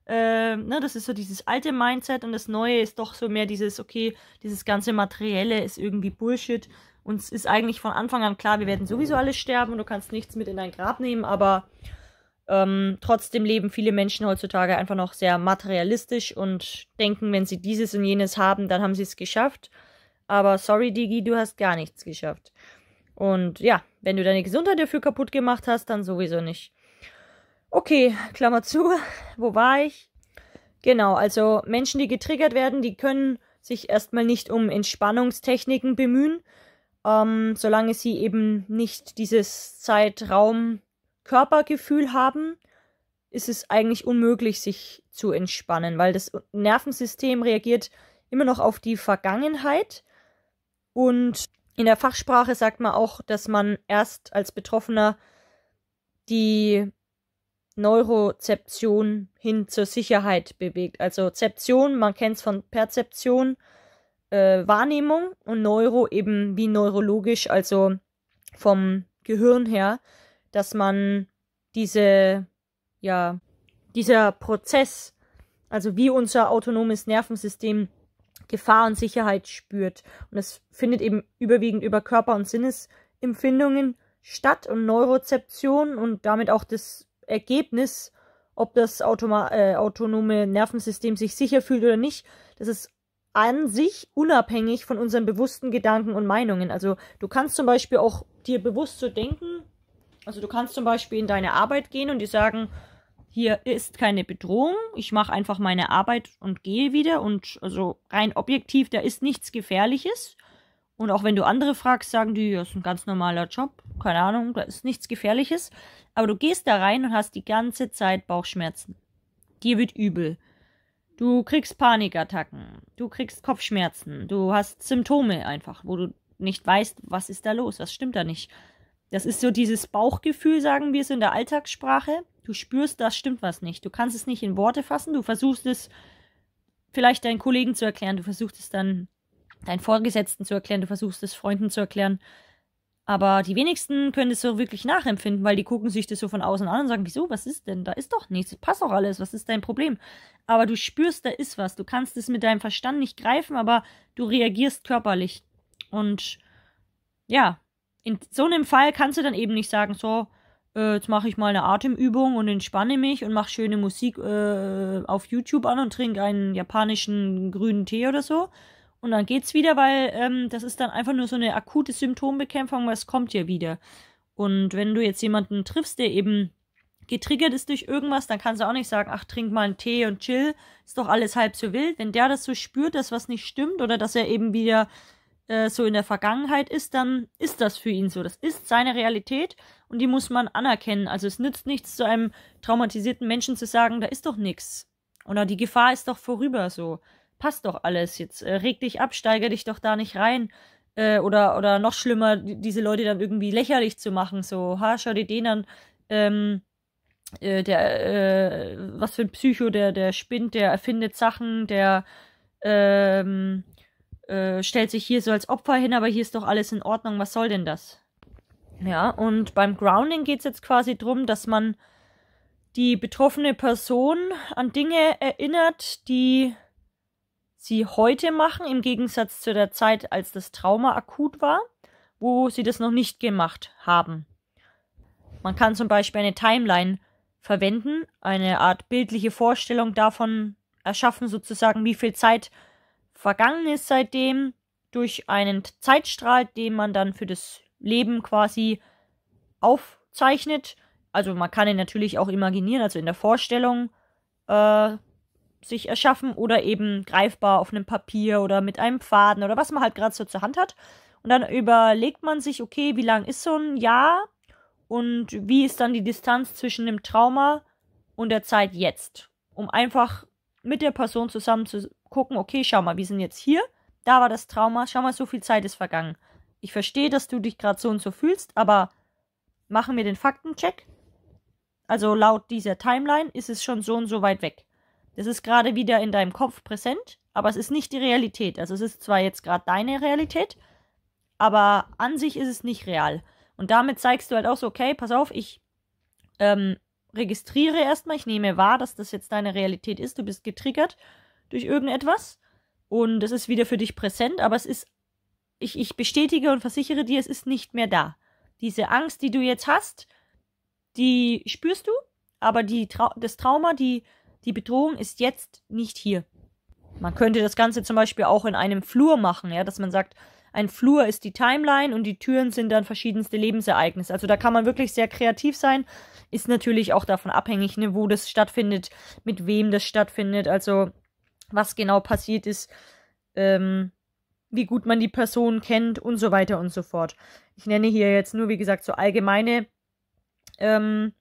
Äh, ne, das ist so dieses alte Mindset und das neue ist doch so mehr dieses, okay, dieses ganze Materielle ist irgendwie Bullshit uns ist eigentlich von Anfang an klar, wir werden sowieso alle sterben und du kannst nichts mit in dein Grab nehmen, aber ähm, trotzdem leben viele Menschen heutzutage einfach noch sehr materialistisch und denken, wenn sie dieses und jenes haben, dann haben sie es geschafft. Aber sorry, Digi, du hast gar nichts geschafft. Und ja, wenn du deine Gesundheit dafür kaputt gemacht hast, dann sowieso nicht. Okay, Klammer zu. Wo war ich? Genau, also Menschen, die getriggert werden, die können sich erstmal nicht um Entspannungstechniken bemühen, ähm, solange sie eben nicht dieses Zeitraum-Körpergefühl haben, ist es eigentlich unmöglich, sich zu entspannen, weil das Nervensystem reagiert immer noch auf die Vergangenheit. Und in der Fachsprache sagt man auch, dass man erst als Betroffener die Neurozeption hin zur Sicherheit bewegt. Also Zeption, man kennt es von Perzeption, äh, Wahrnehmung und Neuro eben wie neurologisch, also vom Gehirn her, dass man diese, ja, dieser Prozess, also wie unser autonomes Nervensystem Gefahr und Sicherheit spürt. Und das findet eben überwiegend über Körper- und Sinnesempfindungen statt und Neurozeption und damit auch das Ergebnis, ob das Automa äh, autonome Nervensystem sich sicher fühlt oder nicht. Das ist an sich unabhängig von unseren bewussten Gedanken und Meinungen. Also du kannst zum Beispiel auch dir bewusst so denken, also du kannst zum Beispiel in deine Arbeit gehen und dir sagen, hier ist keine Bedrohung, ich mache einfach meine Arbeit und gehe wieder und also rein objektiv, da ist nichts Gefährliches. Und auch wenn du andere fragst, sagen die, das ist ein ganz normaler Job, keine Ahnung, da ist nichts Gefährliches. Aber du gehst da rein und hast die ganze Zeit Bauchschmerzen. Dir wird übel. Du kriegst Panikattacken, du kriegst Kopfschmerzen, du hast Symptome einfach, wo du nicht weißt, was ist da los, was stimmt da nicht. Das ist so dieses Bauchgefühl, sagen wir es in der Alltagssprache. Du spürst, da stimmt was nicht. Du kannst es nicht in Worte fassen, du versuchst es vielleicht deinen Kollegen zu erklären, du versuchst es dann deinen Vorgesetzten zu erklären, du versuchst es Freunden zu erklären. Aber die wenigsten können das so wirklich nachempfinden, weil die gucken sich das so von außen an und sagen, wieso, was ist denn? Da ist doch nichts, passt doch alles, was ist dein Problem? Aber du spürst, da ist was. Du kannst es mit deinem Verstand nicht greifen, aber du reagierst körperlich. Und ja, in so einem Fall kannst du dann eben nicht sagen, so, äh, jetzt mache ich mal eine Atemübung und entspanne mich und mache schöne Musik äh, auf YouTube an und trinke einen japanischen grünen Tee oder so, und dann geht's wieder, weil ähm, das ist dann einfach nur so eine akute Symptombekämpfung, weil es kommt ja wieder. Und wenn du jetzt jemanden triffst, der eben getriggert ist durch irgendwas, dann kannst du auch nicht sagen, ach, trink mal einen Tee und chill, ist doch alles halb so wild. Wenn der das so spürt, dass was nicht stimmt oder dass er eben wieder äh, so in der Vergangenheit ist, dann ist das für ihn so. Das ist seine Realität und die muss man anerkennen. Also es nützt nichts, zu einem traumatisierten Menschen zu sagen, da ist doch nichts. Oder die Gefahr ist doch vorüber so passt doch alles. Jetzt äh, reg dich ab, steige dich doch da nicht rein. Äh, oder, oder noch schlimmer, diese Leute dann irgendwie lächerlich zu machen. So, ha, schau dir den an. Ähm, äh, der, äh, was für ein Psycho, der, der spinnt, der erfindet Sachen, der ähm, äh, stellt sich hier so als Opfer hin, aber hier ist doch alles in Ordnung, was soll denn das? Ja, und beim Grounding geht es jetzt quasi darum, dass man die betroffene Person an Dinge erinnert, die sie heute machen, im Gegensatz zu der Zeit, als das Trauma akut war, wo sie das noch nicht gemacht haben. Man kann zum Beispiel eine Timeline verwenden, eine Art bildliche Vorstellung davon erschaffen, sozusagen, wie viel Zeit vergangen ist seitdem, durch einen Zeitstrahl, den man dann für das Leben quasi aufzeichnet. Also man kann ihn natürlich auch imaginieren, also in der Vorstellung äh, sich erschaffen oder eben greifbar auf einem Papier oder mit einem Faden oder was man halt gerade so zur Hand hat. Und dann überlegt man sich, okay, wie lang ist so ein Jahr und wie ist dann die Distanz zwischen dem Trauma und der Zeit jetzt, um einfach mit der Person zusammen zu gucken, okay, schau mal, wir sind jetzt hier, da war das Trauma, schau mal, so viel Zeit ist vergangen. Ich verstehe, dass du dich gerade so und so fühlst, aber machen wir den Faktencheck. Also laut dieser Timeline ist es schon so und so weit weg. Das ist gerade wieder in deinem Kopf präsent, aber es ist nicht die Realität. Also es ist zwar jetzt gerade deine Realität, aber an sich ist es nicht real. Und damit zeigst du halt auch so, okay, pass auf, ich ähm, registriere erstmal, ich nehme wahr, dass das jetzt deine Realität ist. Du bist getriggert durch irgendetwas und es ist wieder für dich präsent, aber es ist, ich, ich bestätige und versichere dir, es ist nicht mehr da. Diese Angst, die du jetzt hast, die spürst du, aber die Trau das Trauma, die die Bedrohung ist jetzt nicht hier. Man könnte das Ganze zum Beispiel auch in einem Flur machen, ja, dass man sagt, ein Flur ist die Timeline und die Türen sind dann verschiedenste Lebensereignisse. Also da kann man wirklich sehr kreativ sein. Ist natürlich auch davon abhängig, ne, wo das stattfindet, mit wem das stattfindet, also was genau passiert ist, ähm, wie gut man die Person kennt und so weiter und so fort. Ich nenne hier jetzt nur, wie gesagt, so allgemeine ähm,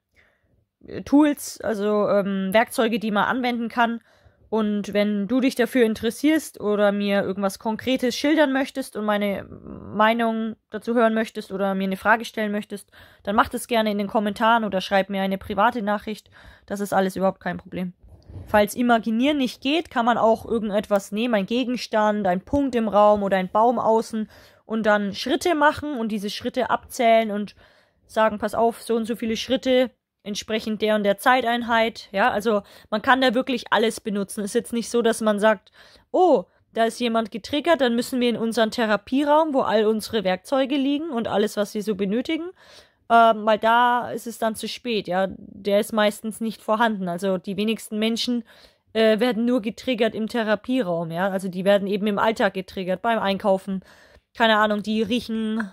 Tools, also ähm, Werkzeuge, die man anwenden kann. Und wenn du dich dafür interessierst oder mir irgendwas Konkretes schildern möchtest und meine Meinung dazu hören möchtest oder mir eine Frage stellen möchtest, dann mach das gerne in den Kommentaren oder schreib mir eine private Nachricht. Das ist alles überhaupt kein Problem. Falls Imaginieren nicht geht, kann man auch irgendetwas nehmen, ein Gegenstand, ein Punkt im Raum oder ein Baum außen und dann Schritte machen und diese Schritte abzählen und sagen, pass auf, so und so viele Schritte entsprechend der und der Zeiteinheit. Ja, also man kann da wirklich alles benutzen. Es Ist jetzt nicht so, dass man sagt, oh, da ist jemand getriggert, dann müssen wir in unseren Therapieraum, wo all unsere Werkzeuge liegen und alles, was wir so benötigen. Ähm, weil da ist es dann zu spät, ja. Der ist meistens nicht vorhanden. Also die wenigsten Menschen äh, werden nur getriggert im Therapieraum, ja. Also die werden eben im Alltag getriggert, beim Einkaufen. Keine Ahnung, die riechen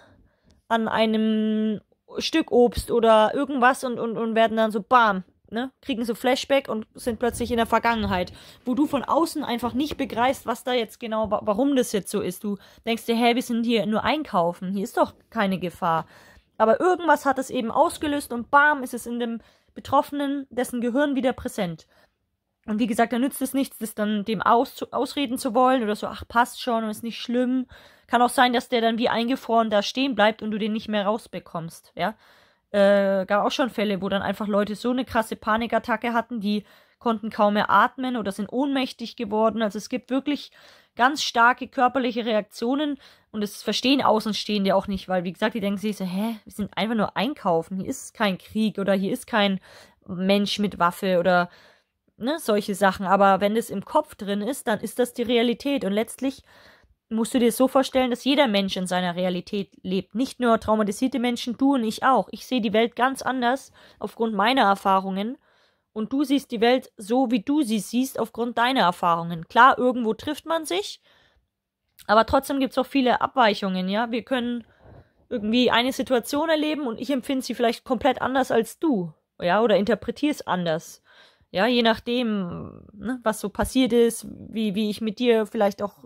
an einem Stück Obst oder irgendwas und, und, und werden dann so bam, ne? Kriegen so Flashback und sind plötzlich in der Vergangenheit, wo du von außen einfach nicht begreifst, was da jetzt genau, warum das jetzt so ist. Du denkst dir, hey, wir sind hier nur einkaufen, hier ist doch keine Gefahr. Aber irgendwas hat es eben ausgelöst und bam, ist es in dem Betroffenen, dessen Gehirn wieder präsent. Und wie gesagt, da nützt es nichts, das dann dem aus, ausreden zu wollen oder so, ach, passt schon ist nicht schlimm. Kann auch sein, dass der dann wie eingefroren da stehen bleibt und du den nicht mehr rausbekommst, ja. Äh, gab auch schon Fälle, wo dann einfach Leute so eine krasse Panikattacke hatten, die konnten kaum mehr atmen oder sind ohnmächtig geworden. Also es gibt wirklich ganz starke körperliche Reaktionen und das verstehen Außenstehende auch nicht, weil wie gesagt, die denken sich so, hä, wir sind einfach nur einkaufen, hier ist kein Krieg oder hier ist kein Mensch mit Waffe oder ne, solche Sachen. Aber wenn das im Kopf drin ist, dann ist das die Realität und letztlich musst du dir so vorstellen, dass jeder Mensch in seiner Realität lebt. Nicht nur traumatisierte Menschen, du und ich auch. Ich sehe die Welt ganz anders aufgrund meiner Erfahrungen. Und du siehst die Welt so, wie du sie siehst, aufgrund deiner Erfahrungen. Klar, irgendwo trifft man sich, aber trotzdem gibt es auch viele Abweichungen, ja. Wir können irgendwie eine Situation erleben und ich empfinde sie vielleicht komplett anders als du, ja, oder interpretiere es anders. Ja, je nachdem, ne, was so passiert ist, wie, wie ich mit dir vielleicht auch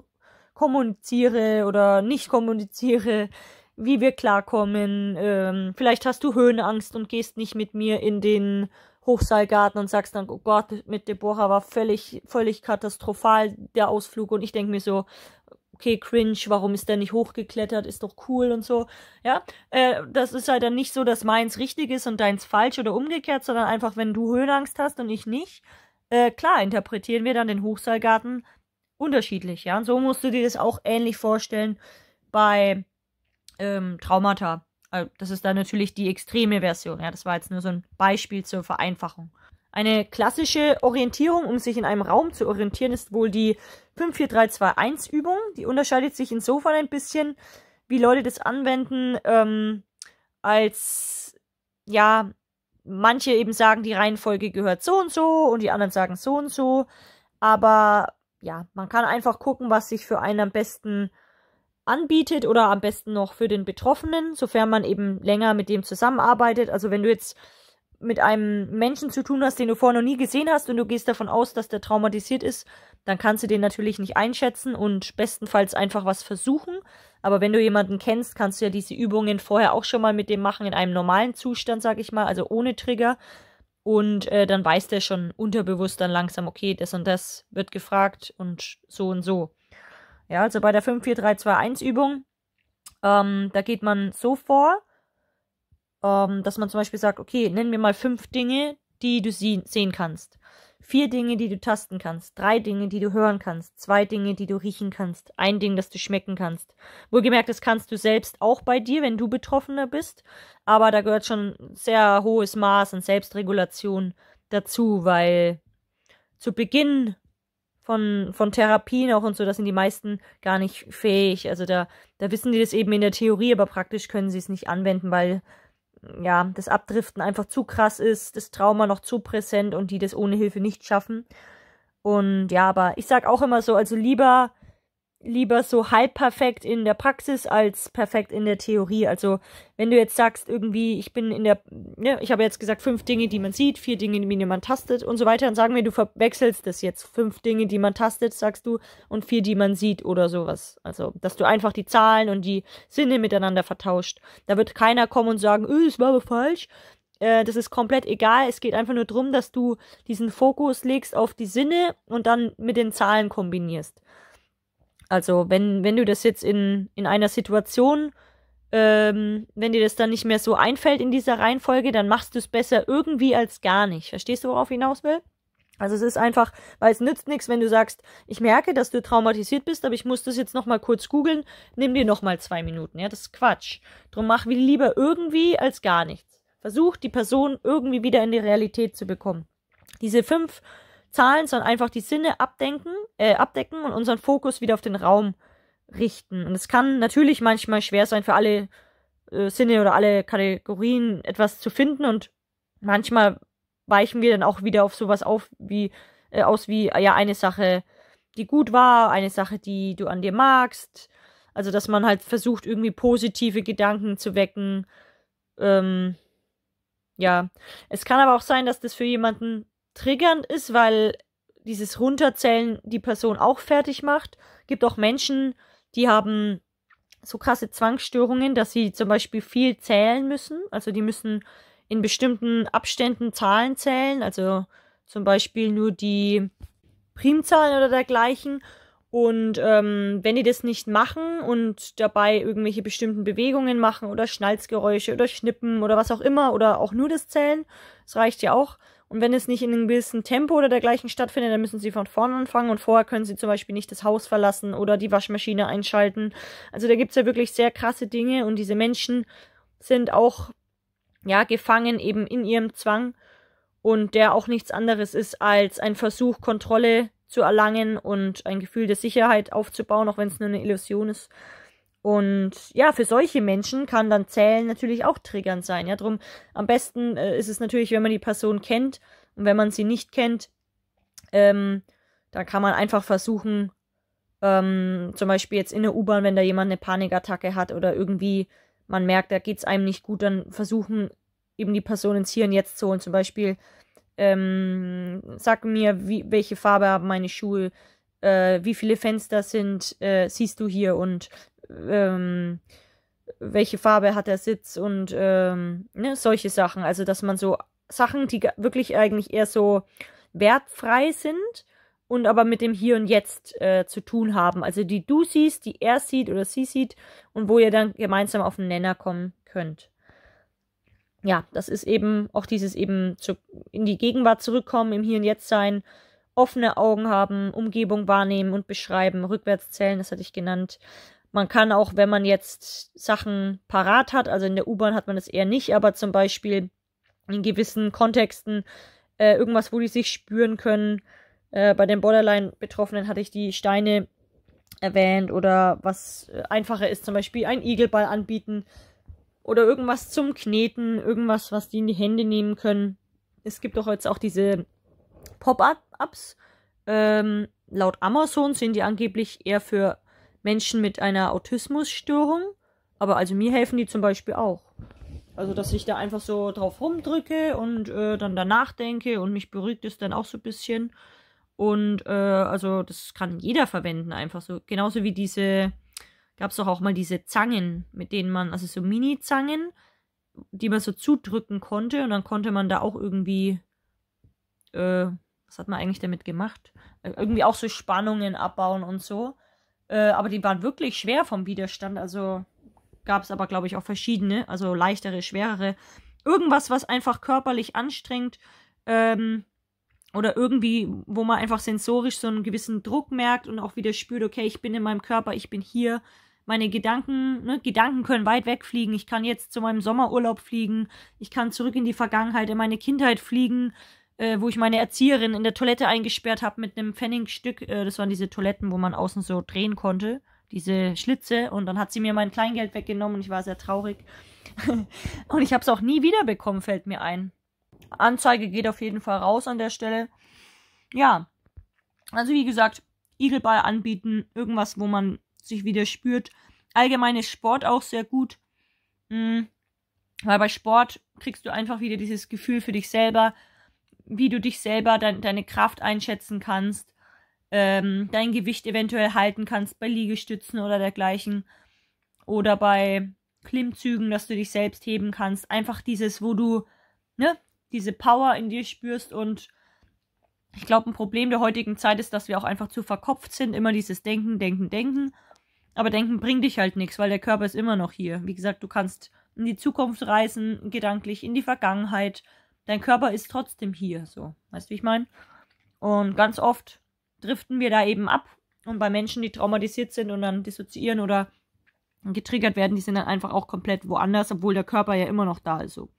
kommuniziere oder nicht kommuniziere, wie wir klarkommen. Ähm, vielleicht hast du Höhenangst und gehst nicht mit mir in den Hochseilgarten und sagst dann, oh Gott, mit Deborah war völlig, völlig katastrophal der Ausflug und ich denke mir so, okay, cringe, warum ist der nicht hochgeklettert, ist doch cool und so. Ja, äh, das ist halt dann nicht so, dass meins richtig ist und deins falsch oder umgekehrt, sondern einfach, wenn du Höhenangst hast und ich nicht, äh, klar interpretieren wir dann den Hochseilgarten unterschiedlich, ja. Und so musst du dir das auch ähnlich vorstellen bei ähm, Traumata. Also das ist dann natürlich die extreme Version, ja. Das war jetzt nur so ein Beispiel zur Vereinfachung. Eine klassische Orientierung, um sich in einem Raum zu orientieren, ist wohl die 54321 übung Die unterscheidet sich insofern ein bisschen, wie Leute das anwenden, ähm, als ja, manche eben sagen, die Reihenfolge gehört so und so und die anderen sagen so und so. Aber ja, man kann einfach gucken, was sich für einen am besten anbietet oder am besten noch für den Betroffenen, sofern man eben länger mit dem zusammenarbeitet. Also wenn du jetzt mit einem Menschen zu tun hast, den du vorher noch nie gesehen hast und du gehst davon aus, dass der traumatisiert ist, dann kannst du den natürlich nicht einschätzen und bestenfalls einfach was versuchen. Aber wenn du jemanden kennst, kannst du ja diese Übungen vorher auch schon mal mit dem machen in einem normalen Zustand, sag ich mal, also ohne Trigger. Und äh, dann weiß der schon unterbewusst dann langsam, okay, das und das wird gefragt und so und so. Ja, also bei der 54321 übung ähm, da geht man so vor, ähm, dass man zum Beispiel sagt, okay, nenn mir mal fünf Dinge, die du sehen kannst. Vier Dinge, die du tasten kannst, drei Dinge, die du hören kannst, zwei Dinge, die du riechen kannst, ein Ding, das du schmecken kannst. Wohlgemerkt, das kannst du selbst auch bei dir, wenn du Betroffener bist, aber da gehört schon sehr hohes Maß an Selbstregulation dazu, weil zu Beginn von, von Therapien auch und so, das sind die meisten gar nicht fähig. Also da, da wissen die das eben in der Theorie, aber praktisch können sie es nicht anwenden, weil ja, das Abdriften einfach zu krass ist, das Trauma noch zu präsent und die das ohne Hilfe nicht schaffen. Und ja, aber ich sag auch immer so, also lieber lieber so halb perfekt in der Praxis als perfekt in der Theorie. Also wenn du jetzt sagst, irgendwie, ich bin in der, ne, ich habe jetzt gesagt, fünf Dinge, die man sieht, vier Dinge, die man tastet und so weiter, dann sagen wir, du verwechselst das jetzt. Fünf Dinge, die man tastet, sagst du, und vier, die man sieht oder sowas. Also, dass du einfach die Zahlen und die Sinne miteinander vertauscht. Da wird keiner kommen und sagen, öh, äh, das war aber falsch. Äh, das ist komplett egal. Es geht einfach nur darum, dass du diesen Fokus legst auf die Sinne und dann mit den Zahlen kombinierst. Also wenn, wenn du das jetzt in, in einer Situation, ähm, wenn dir das dann nicht mehr so einfällt in dieser Reihenfolge, dann machst du es besser irgendwie als gar nicht. Verstehst du, worauf ich hinaus will? Also es ist einfach, weil es nützt nichts, wenn du sagst, ich merke, dass du traumatisiert bist, aber ich muss das jetzt nochmal kurz googeln, nimm dir nochmal zwei Minuten. Ja, das ist Quatsch. Drum mach lieber irgendwie als gar nichts. Versuch, die Person irgendwie wieder in die Realität zu bekommen. Diese fünf Zahlen, sondern einfach die Sinne abdenken, äh, abdecken und unseren Fokus wieder auf den Raum richten. Und es kann natürlich manchmal schwer sein, für alle äh, Sinne oder alle Kategorien etwas zu finden und manchmal weichen wir dann auch wieder auf sowas auf wie äh, aus wie äh, ja eine Sache, die gut war, eine Sache, die du an dir magst. Also dass man halt versucht irgendwie positive Gedanken zu wecken. Ähm, ja, es kann aber auch sein, dass das für jemanden triggernd ist, weil dieses Runterzählen die Person auch fertig macht. Gibt auch Menschen, die haben so krasse Zwangsstörungen, dass sie zum Beispiel viel zählen müssen. Also die müssen in bestimmten Abständen Zahlen zählen, also zum Beispiel nur die Primzahlen oder dergleichen. Und ähm, wenn die das nicht machen und dabei irgendwelche bestimmten Bewegungen machen oder Schnalzgeräusche oder Schnippen oder was auch immer oder auch nur das Zählen, das reicht ja auch. Und wenn es nicht in einem gewissen Tempo oder dergleichen stattfindet, dann müssen sie von vorne anfangen und vorher können sie zum Beispiel nicht das Haus verlassen oder die Waschmaschine einschalten. Also da gibt's ja wirklich sehr krasse Dinge und diese Menschen sind auch, ja, gefangen eben in ihrem Zwang und der auch nichts anderes ist als ein Versuch, Kontrolle zu erlangen und ein Gefühl der Sicherheit aufzubauen, auch wenn es nur eine Illusion ist. Und ja, für solche Menschen kann dann Zählen natürlich auch triggernd sein. Ja, drum am besten äh, ist es natürlich, wenn man die Person kennt und wenn man sie nicht kennt, ähm, dann kann man einfach versuchen, ähm, zum Beispiel jetzt in der U-Bahn, wenn da jemand eine Panikattacke hat oder irgendwie man merkt, da geht es einem nicht gut, dann versuchen eben die Person ins Hier und Jetzt zu holen. Zum Beispiel, ähm, sag mir, wie, welche Farbe haben meine Schuhe, äh, wie viele Fenster sind, äh, siehst du hier und ähm, welche Farbe hat der Sitz und ähm, ne, solche Sachen. Also, dass man so Sachen, die wirklich eigentlich eher so wertfrei sind und aber mit dem Hier und Jetzt äh, zu tun haben. Also, die du siehst, die er sieht oder sie sieht und wo ihr dann gemeinsam auf den Nenner kommen könnt. Ja, das ist eben auch dieses eben zu, in die Gegenwart zurückkommen, im Hier und Jetzt sein, offene Augen haben, Umgebung wahrnehmen und beschreiben, rückwärts zählen, das hatte ich genannt, man kann auch, wenn man jetzt Sachen parat hat, also in der U-Bahn hat man das eher nicht, aber zum Beispiel in gewissen Kontexten äh, irgendwas, wo die sich spüren können. Äh, bei den Borderline-Betroffenen hatte ich die Steine erwähnt oder was äh, einfacher ist, zum Beispiel einen Igelball anbieten oder irgendwas zum Kneten, irgendwas, was die in die Hände nehmen können. Es gibt doch jetzt auch diese Pop-ups. Ähm, laut Amazon sind die angeblich eher für Menschen mit einer Autismusstörung. Aber also mir helfen die zum Beispiel auch. Also, dass ich da einfach so drauf rumdrücke und äh, dann danach denke und mich beruhigt es dann auch so ein bisschen. Und äh, also, das kann jeder verwenden, einfach so. Genauso wie diese, gab es doch auch mal diese Zangen, mit denen man, also so Mini-Zangen, die man so zudrücken konnte und dann konnte man da auch irgendwie, äh, was hat man eigentlich damit gemacht? Äh, irgendwie auch so Spannungen abbauen und so. Äh, aber die waren wirklich schwer vom Widerstand. Also gab es aber, glaube ich, auch verschiedene. Also leichtere, schwerere. Irgendwas, was einfach körperlich anstrengt. Ähm, oder irgendwie, wo man einfach sensorisch so einen gewissen Druck merkt und auch wieder spürt, okay, ich bin in meinem Körper, ich bin hier. Meine Gedanken, ne, Gedanken können weit wegfliegen. Ich kann jetzt zu meinem Sommerurlaub fliegen. Ich kann zurück in die Vergangenheit, in meine Kindheit fliegen äh, wo ich meine Erzieherin in der Toilette eingesperrt habe mit einem Pfennigstück. Äh, das waren diese Toiletten, wo man außen so drehen konnte, diese Schlitze. Und dann hat sie mir mein Kleingeld weggenommen und ich war sehr traurig. und ich habe es auch nie wiederbekommen, fällt mir ein. Anzeige geht auf jeden Fall raus an der Stelle. Ja, also wie gesagt, Igelball anbieten, irgendwas, wo man sich wieder spürt. Allgemein ist Sport auch sehr gut, mh, mm, weil bei Sport kriegst du einfach wieder dieses Gefühl für dich selber, wie du dich selber, dein, deine Kraft einschätzen kannst, ähm, dein Gewicht eventuell halten kannst bei Liegestützen oder dergleichen oder bei Klimmzügen, dass du dich selbst heben kannst. Einfach dieses, wo du, ne, diese Power in dir spürst und ich glaube, ein Problem der heutigen Zeit ist, dass wir auch einfach zu verkopft sind, immer dieses Denken, Denken, Denken. Aber Denken bringt dich halt nichts, weil der Körper ist immer noch hier. Wie gesagt, du kannst in die Zukunft reisen, gedanklich in die Vergangenheit, dein Körper ist trotzdem hier, so. Weißt du, wie ich meine? Und ganz oft driften wir da eben ab. Und bei Menschen, die traumatisiert sind und dann dissoziieren oder getriggert werden, die sind dann einfach auch komplett woanders, obwohl der Körper ja immer noch da ist, so.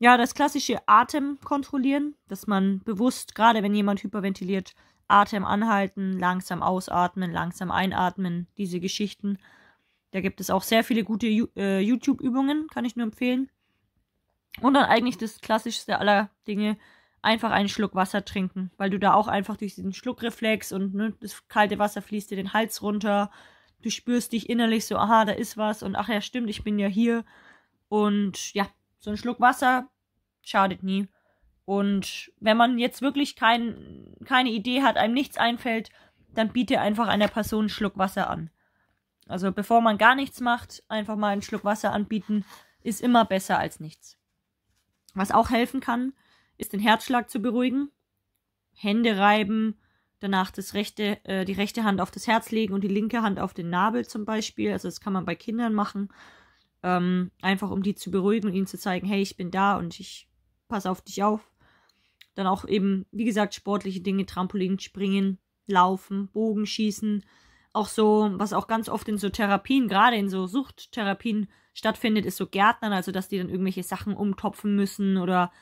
Ja, das klassische Atem kontrollieren, dass man bewusst, gerade wenn jemand hyperventiliert, Atem anhalten, langsam ausatmen, langsam einatmen, diese Geschichten. Da gibt es auch sehr viele gute äh, YouTube-Übungen, kann ich nur empfehlen. Und dann eigentlich das klassischste aller Dinge, einfach einen Schluck Wasser trinken, weil du da auch einfach durch diesen Schluckreflex und ne, das kalte Wasser fließt dir den Hals runter. Du spürst dich innerlich so, aha, da ist was und ach ja, stimmt, ich bin ja hier. Und ja, so ein Schluck Wasser schadet nie. Und wenn man jetzt wirklich kein, keine Idee hat, einem nichts einfällt, dann biete einfach einer Person einen Schluck Wasser an. Also bevor man gar nichts macht, einfach mal einen Schluck Wasser anbieten, ist immer besser als nichts. Was auch helfen kann, ist den Herzschlag zu beruhigen. Hände reiben, danach das rechte, äh, die rechte Hand auf das Herz legen und die linke Hand auf den Nabel zum Beispiel. Also das kann man bei Kindern machen. Ähm, einfach um die zu beruhigen und ihnen zu zeigen, hey, ich bin da und ich passe auf dich auf. Dann auch eben, wie gesagt, sportliche Dinge, Trampolin springen, laufen, Bogenschießen. Auch so, was auch ganz oft in so Therapien, gerade in so Suchttherapien stattfindet, ist so Gärtnern, also dass die dann irgendwelche Sachen umtopfen müssen oder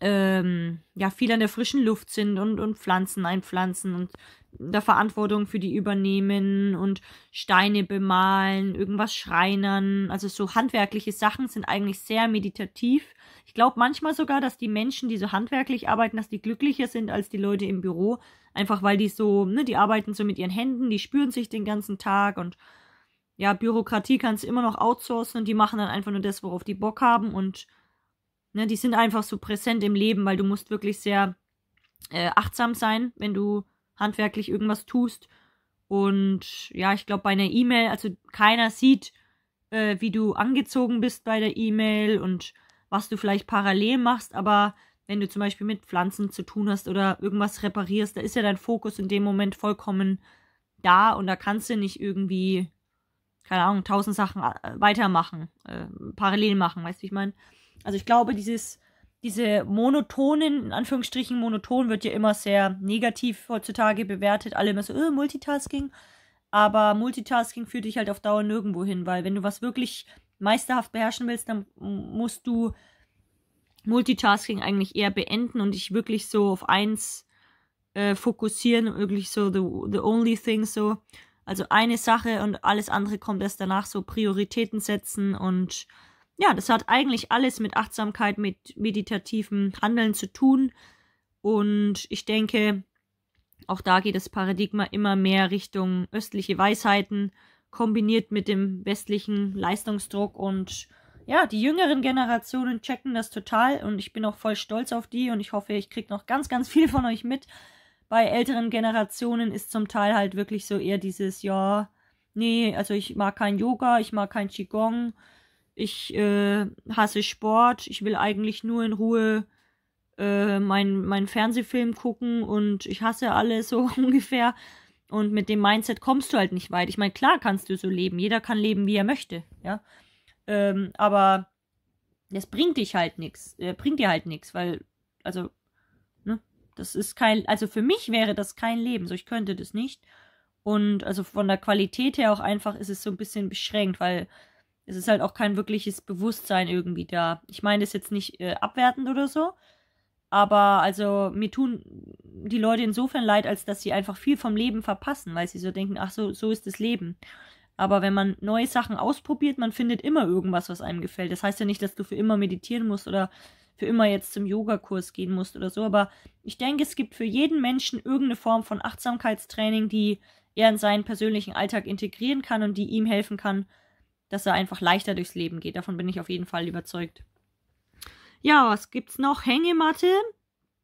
ähm, ja, viel an der frischen Luft sind und, und Pflanzen einpflanzen und da Verantwortung für die übernehmen und Steine bemalen, irgendwas schreinern. Also so handwerkliche Sachen sind eigentlich sehr meditativ. Ich glaube manchmal sogar, dass die Menschen, die so handwerklich arbeiten, dass die glücklicher sind als die Leute im Büro. Einfach weil die so, ne, die arbeiten so mit ihren Händen, die spüren sich den ganzen Tag und ja, Bürokratie kannst du immer noch outsourcen und die machen dann einfach nur das, worauf die Bock haben und ne, die sind einfach so präsent im Leben, weil du musst wirklich sehr äh, achtsam sein, wenn du handwerklich irgendwas tust. Und ja, ich glaube, bei einer E-Mail, also keiner sieht, äh, wie du angezogen bist bei der E-Mail und was du vielleicht parallel machst, aber wenn du zum Beispiel mit Pflanzen zu tun hast oder irgendwas reparierst, da ist ja dein Fokus in dem Moment vollkommen da und da kannst du nicht irgendwie keine Ahnung, tausend Sachen äh, weitermachen, äh, parallel machen, weißt du, wie ich meine? Also ich glaube, dieses, diese monotonen, in Anführungsstrichen monoton, wird ja immer sehr negativ heutzutage bewertet. Alle immer so, äh, Multitasking. Aber Multitasking führt dich halt auf Dauer nirgendwo hin, weil wenn du was wirklich meisterhaft beherrschen willst, dann musst du Multitasking eigentlich eher beenden und dich wirklich so auf eins äh, fokussieren, wirklich so the, the only thing so also eine Sache und alles andere kommt erst danach, so Prioritäten setzen und ja, das hat eigentlich alles mit Achtsamkeit, mit meditativem Handeln zu tun. Und ich denke, auch da geht das Paradigma immer mehr Richtung östliche Weisheiten, kombiniert mit dem westlichen Leistungsdruck. Und ja, die jüngeren Generationen checken das total und ich bin auch voll stolz auf die und ich hoffe, ich kriege noch ganz, ganz viel von euch mit, bei älteren Generationen ist zum Teil halt wirklich so eher dieses, ja, nee, also ich mag kein Yoga, ich mag kein Qigong, ich äh, hasse Sport, ich will eigentlich nur in Ruhe äh, meinen mein Fernsehfilm gucken und ich hasse alle so ungefähr. Und mit dem Mindset kommst du halt nicht weit. Ich meine, klar kannst du so leben, jeder kann leben, wie er möchte, ja. Ähm, aber das bringt dich halt nichts, äh, bringt dir halt nichts, weil, also das ist kein, also für mich wäre das kein Leben, so ich könnte das nicht. Und also von der Qualität her auch einfach ist es so ein bisschen beschränkt, weil es ist halt auch kein wirkliches Bewusstsein irgendwie da. Ich meine das jetzt nicht äh, abwertend oder so, aber also mir tun die Leute insofern leid, als dass sie einfach viel vom Leben verpassen, weil sie so denken, ach so, so ist das Leben. Aber wenn man neue Sachen ausprobiert, man findet immer irgendwas, was einem gefällt. Das heißt ja nicht, dass du für immer meditieren musst oder für immer jetzt zum Yogakurs gehen musst oder so. Aber ich denke, es gibt für jeden Menschen irgendeine Form von Achtsamkeitstraining, die er in seinen persönlichen Alltag integrieren kann und die ihm helfen kann, dass er einfach leichter durchs Leben geht. Davon bin ich auf jeden Fall überzeugt. Ja, was gibt's noch? Hängematte,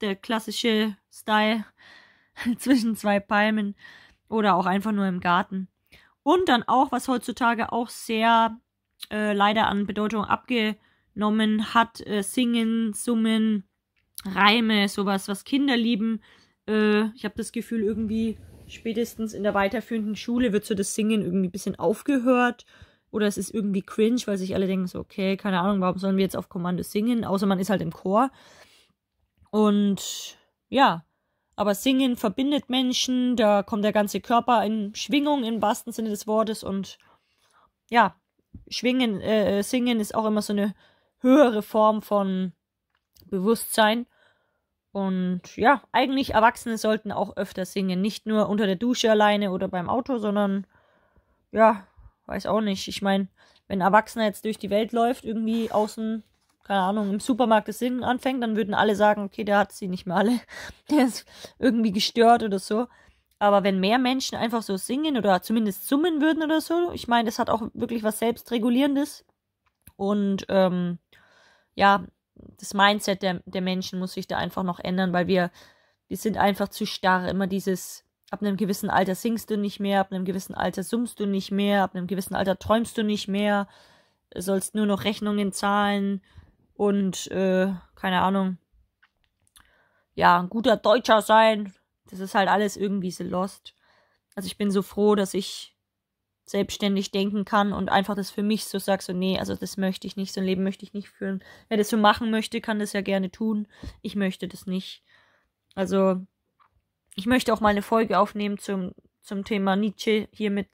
der klassische Style zwischen zwei Palmen oder auch einfach nur im Garten. Und dann auch, was heutzutage auch sehr äh, leider an Bedeutung abge genommen hat. Äh, singen, Summen, Reime, sowas, was Kinder lieben. Äh, ich habe das Gefühl, irgendwie spätestens in der weiterführenden Schule wird so das Singen irgendwie ein bisschen aufgehört. Oder es ist irgendwie cringe, weil sich alle denken so, okay, keine Ahnung, warum sollen wir jetzt auf Kommando singen? Außer man ist halt im Chor. Und ja, aber Singen verbindet Menschen, da kommt der ganze Körper in Schwingung im wahrsten Sinne des Wortes und ja, Schwingen, äh, äh Singen ist auch immer so eine höhere Form von Bewusstsein. Und ja, eigentlich Erwachsene sollten auch öfter singen. Nicht nur unter der Dusche alleine oder beim Auto, sondern ja, weiß auch nicht. Ich meine, wenn Erwachsener jetzt durch die Welt läuft, irgendwie außen, keine Ahnung, im Supermarkt das Singen anfängt, dann würden alle sagen, okay, der hat sie nicht mehr alle. Der ist irgendwie gestört oder so. Aber wenn mehr Menschen einfach so singen oder zumindest summen würden oder so, ich meine, das hat auch wirklich was Selbstregulierendes. Und ähm, ja, das Mindset der, der Menschen muss sich da einfach noch ändern, weil wir, wir sind einfach zu starr. Immer dieses, ab einem gewissen Alter singst du nicht mehr, ab einem gewissen Alter summst du nicht mehr, ab einem gewissen Alter träumst du nicht mehr, sollst nur noch Rechnungen zahlen und, äh, keine Ahnung, ja, ein guter Deutscher sein. Das ist halt alles irgendwie so lost. Also ich bin so froh, dass ich selbstständig denken kann und einfach das für mich so sagt, so nee, also das möchte ich nicht, so ein Leben möchte ich nicht führen. Wer das so machen möchte, kann das ja gerne tun. Ich möchte das nicht. Also ich möchte auch mal eine Folge aufnehmen zum, zum Thema Nietzsche hiermit.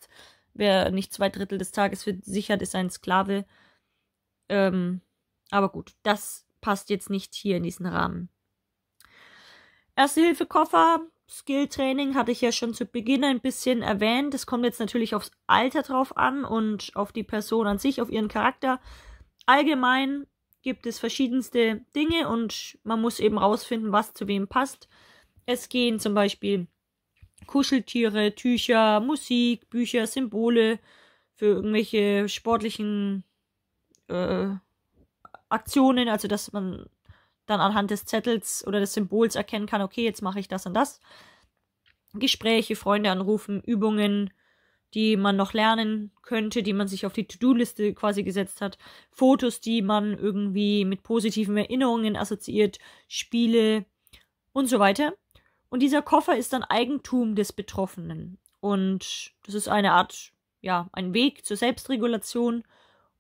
wer nicht zwei Drittel des Tages sichert, ist ein Sklave. Ähm, aber gut, das passt jetzt nicht hier in diesen Rahmen. Erste-Hilfe-Koffer, Skill-Training hatte ich ja schon zu Beginn ein bisschen erwähnt. Das kommt jetzt natürlich aufs Alter drauf an und auf die Person an sich, auf ihren Charakter. Allgemein gibt es verschiedenste Dinge und man muss eben rausfinden, was zu wem passt. Es gehen zum Beispiel Kuscheltiere, Tücher, Musik, Bücher, Symbole für irgendwelche sportlichen äh, Aktionen, also dass man dann anhand des Zettels oder des Symbols erkennen kann, okay, jetzt mache ich das und das. Gespräche, Freunde anrufen, Übungen, die man noch lernen könnte, die man sich auf die To-Do-Liste quasi gesetzt hat, Fotos, die man irgendwie mit positiven Erinnerungen assoziiert, Spiele und so weiter. Und dieser Koffer ist dann Eigentum des Betroffenen. Und das ist eine Art, ja, ein Weg zur Selbstregulation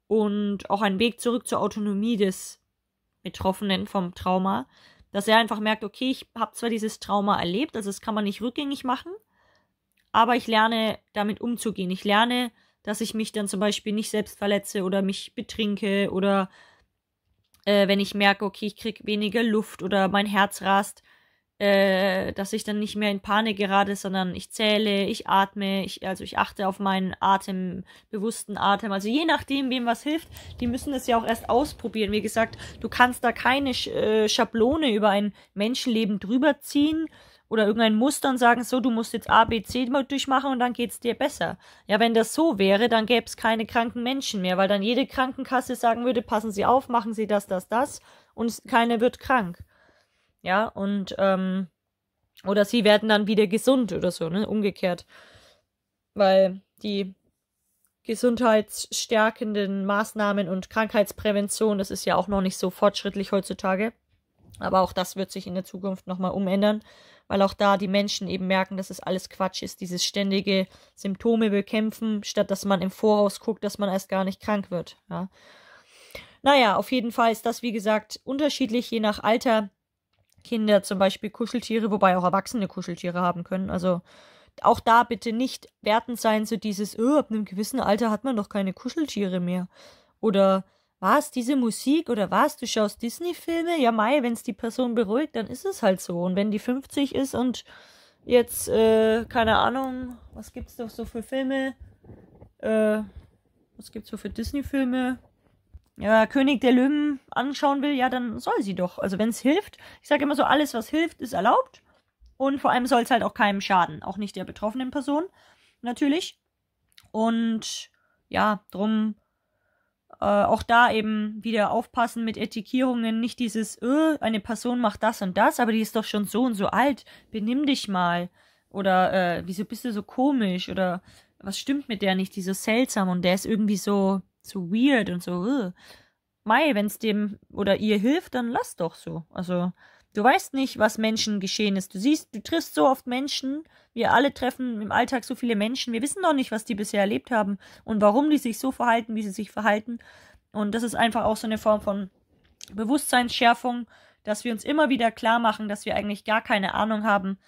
und auch ein Weg zurück zur Autonomie des Betroffenen vom Trauma, dass er einfach merkt, okay, ich habe zwar dieses Trauma erlebt, also das kann man nicht rückgängig machen, aber ich lerne damit umzugehen. Ich lerne, dass ich mich dann zum Beispiel nicht selbst verletze oder mich betrinke oder äh, wenn ich merke, okay, ich kriege weniger Luft oder mein Herz rast, äh, dass ich dann nicht mehr in Panik gerade, sondern ich zähle, ich atme, ich, also ich achte auf meinen Atem, bewussten Atem. Also je nachdem, wem was hilft, die müssen das ja auch erst ausprobieren. Wie gesagt, du kannst da keine äh, Schablone über ein Menschenleben drüber ziehen oder irgendein Muster und sagen, so, du musst jetzt A, B, C durchmachen und dann geht's dir besser. Ja, wenn das so wäre, dann gäb's keine kranken Menschen mehr, weil dann jede Krankenkasse sagen würde, passen Sie auf, machen Sie das, das, das und keiner wird krank. Ja, und, ähm, oder sie werden dann wieder gesund oder so, ne? Umgekehrt. Weil die gesundheitsstärkenden Maßnahmen und Krankheitsprävention, das ist ja auch noch nicht so fortschrittlich heutzutage. Aber auch das wird sich in der Zukunft nochmal umändern, weil auch da die Menschen eben merken, dass es alles Quatsch ist, dieses ständige Symptome bekämpfen, statt dass man im Voraus guckt, dass man erst gar nicht krank wird. Ja. Naja, auf jeden Fall ist das, wie gesagt, unterschiedlich je nach Alter, Kinder zum Beispiel Kuscheltiere, wobei auch Erwachsene Kuscheltiere haben können. Also auch da bitte nicht wertend sein, so dieses, oh, ab einem gewissen Alter hat man doch keine Kuscheltiere mehr. Oder was, diese Musik oder was, du schaust Disney-Filme? Ja, Mai, wenn es die Person beruhigt, dann ist es halt so. Und wenn die 50 ist und jetzt, äh, keine Ahnung, was gibt's doch so für Filme? Äh, was gibt's so für Disney-Filme? äh, König der Löwen anschauen will, ja, dann soll sie doch. Also wenn es hilft, ich sage immer so, alles was hilft, ist erlaubt. Und vor allem soll es halt auch keinem schaden, auch nicht der betroffenen Person, natürlich. Und ja, drum äh, auch da eben wieder aufpassen mit Etikierungen, nicht dieses, öh, eine Person macht das und das, aber die ist doch schon so und so alt, benimm dich mal. Oder äh, wieso bist du so komisch? Oder was stimmt mit der nicht? Die ist so seltsam und der ist irgendwie so, so weird und so. Ugh. Mai, wenn es dem oder ihr hilft, dann lass doch so. Also, du weißt nicht, was Menschen geschehen ist. Du siehst, du triffst so oft Menschen. Wir alle treffen im Alltag so viele Menschen. Wir wissen noch nicht, was die bisher erlebt haben und warum die sich so verhalten, wie sie sich verhalten. Und das ist einfach auch so eine Form von Bewusstseinsschärfung, dass wir uns immer wieder klar machen, dass wir eigentlich gar keine Ahnung haben,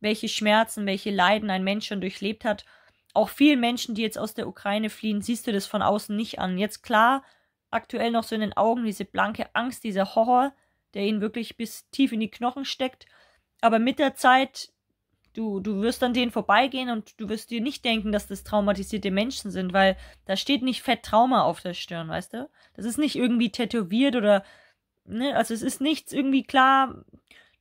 welche Schmerzen, welche Leiden ein Mensch schon durchlebt hat auch vielen Menschen, die jetzt aus der Ukraine fliehen, siehst du das von außen nicht an. Jetzt klar, aktuell noch so in den Augen diese blanke Angst, dieser Horror, der ihnen wirklich bis tief in die Knochen steckt. Aber mit der Zeit, du, du wirst an denen vorbeigehen und du wirst dir nicht denken, dass das traumatisierte Menschen sind, weil da steht nicht fett Trauma auf der Stirn, weißt du? Das ist nicht irgendwie tätowiert oder, ne, also es ist nichts irgendwie klar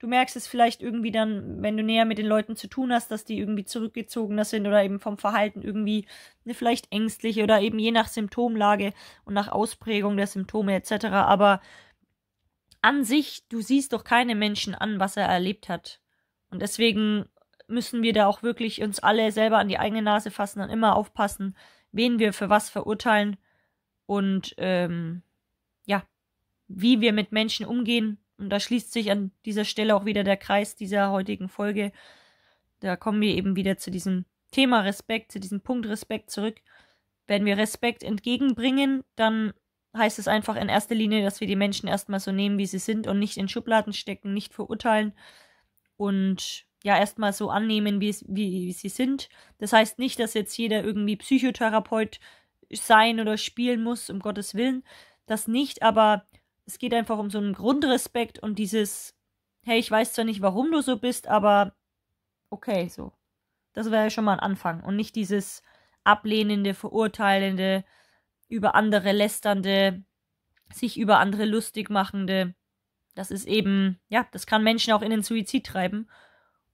Du merkst es vielleicht irgendwie dann, wenn du näher mit den Leuten zu tun hast, dass die irgendwie zurückgezogener sind oder eben vom Verhalten irgendwie eine vielleicht ängstliche oder eben je nach Symptomlage und nach Ausprägung der Symptome etc. Aber an sich, du siehst doch keinem Menschen an, was er erlebt hat. Und deswegen müssen wir da auch wirklich uns alle selber an die eigene Nase fassen und immer aufpassen, wen wir für was verurteilen und ähm, ja, wie wir mit Menschen umgehen und da schließt sich an dieser Stelle auch wieder der Kreis dieser heutigen Folge. Da kommen wir eben wieder zu diesem Thema Respekt, zu diesem Punkt Respekt zurück. Wenn wir Respekt entgegenbringen, dann heißt es einfach in erster Linie, dass wir die Menschen erstmal so nehmen, wie sie sind und nicht in Schubladen stecken, nicht verurteilen und ja, erstmal so annehmen, wie, wie, wie sie sind. Das heißt nicht, dass jetzt jeder irgendwie Psychotherapeut sein oder spielen muss, um Gottes Willen. Das nicht, aber es geht einfach um so einen Grundrespekt und dieses, hey, ich weiß zwar nicht, warum du so bist, aber okay, so. Das wäre ja schon mal ein Anfang. Und nicht dieses ablehnende, verurteilende, über andere lästernde, sich über andere lustig machende. Das ist eben, ja, das kann Menschen auch in den Suizid treiben.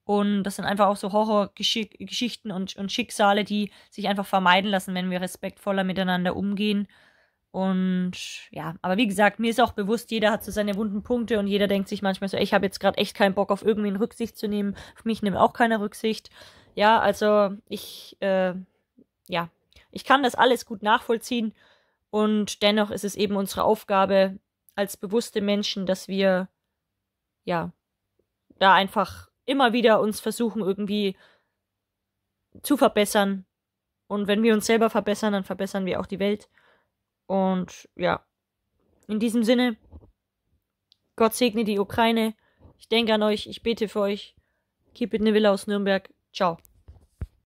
Und das sind einfach auch so Horrorgeschichten und, und Schicksale, die sich einfach vermeiden lassen, wenn wir respektvoller miteinander umgehen und ja, aber wie gesagt, mir ist auch bewusst, jeder hat so seine wunden Punkte und jeder denkt sich manchmal so, ich habe jetzt gerade echt keinen Bock auf irgendwie in Rücksicht zu nehmen. Auf mich nimmt auch keiner Rücksicht. Ja, also ich, äh, ja, ich kann das alles gut nachvollziehen und dennoch ist es eben unsere Aufgabe als bewusste Menschen, dass wir, ja, da einfach immer wieder uns versuchen, irgendwie zu verbessern. Und wenn wir uns selber verbessern, dann verbessern wir auch die Welt. Und ja, in diesem Sinne, Gott segne die Ukraine. Ich denke an euch, ich bete für euch. Keep it in the Villa aus Nürnberg. Ciao.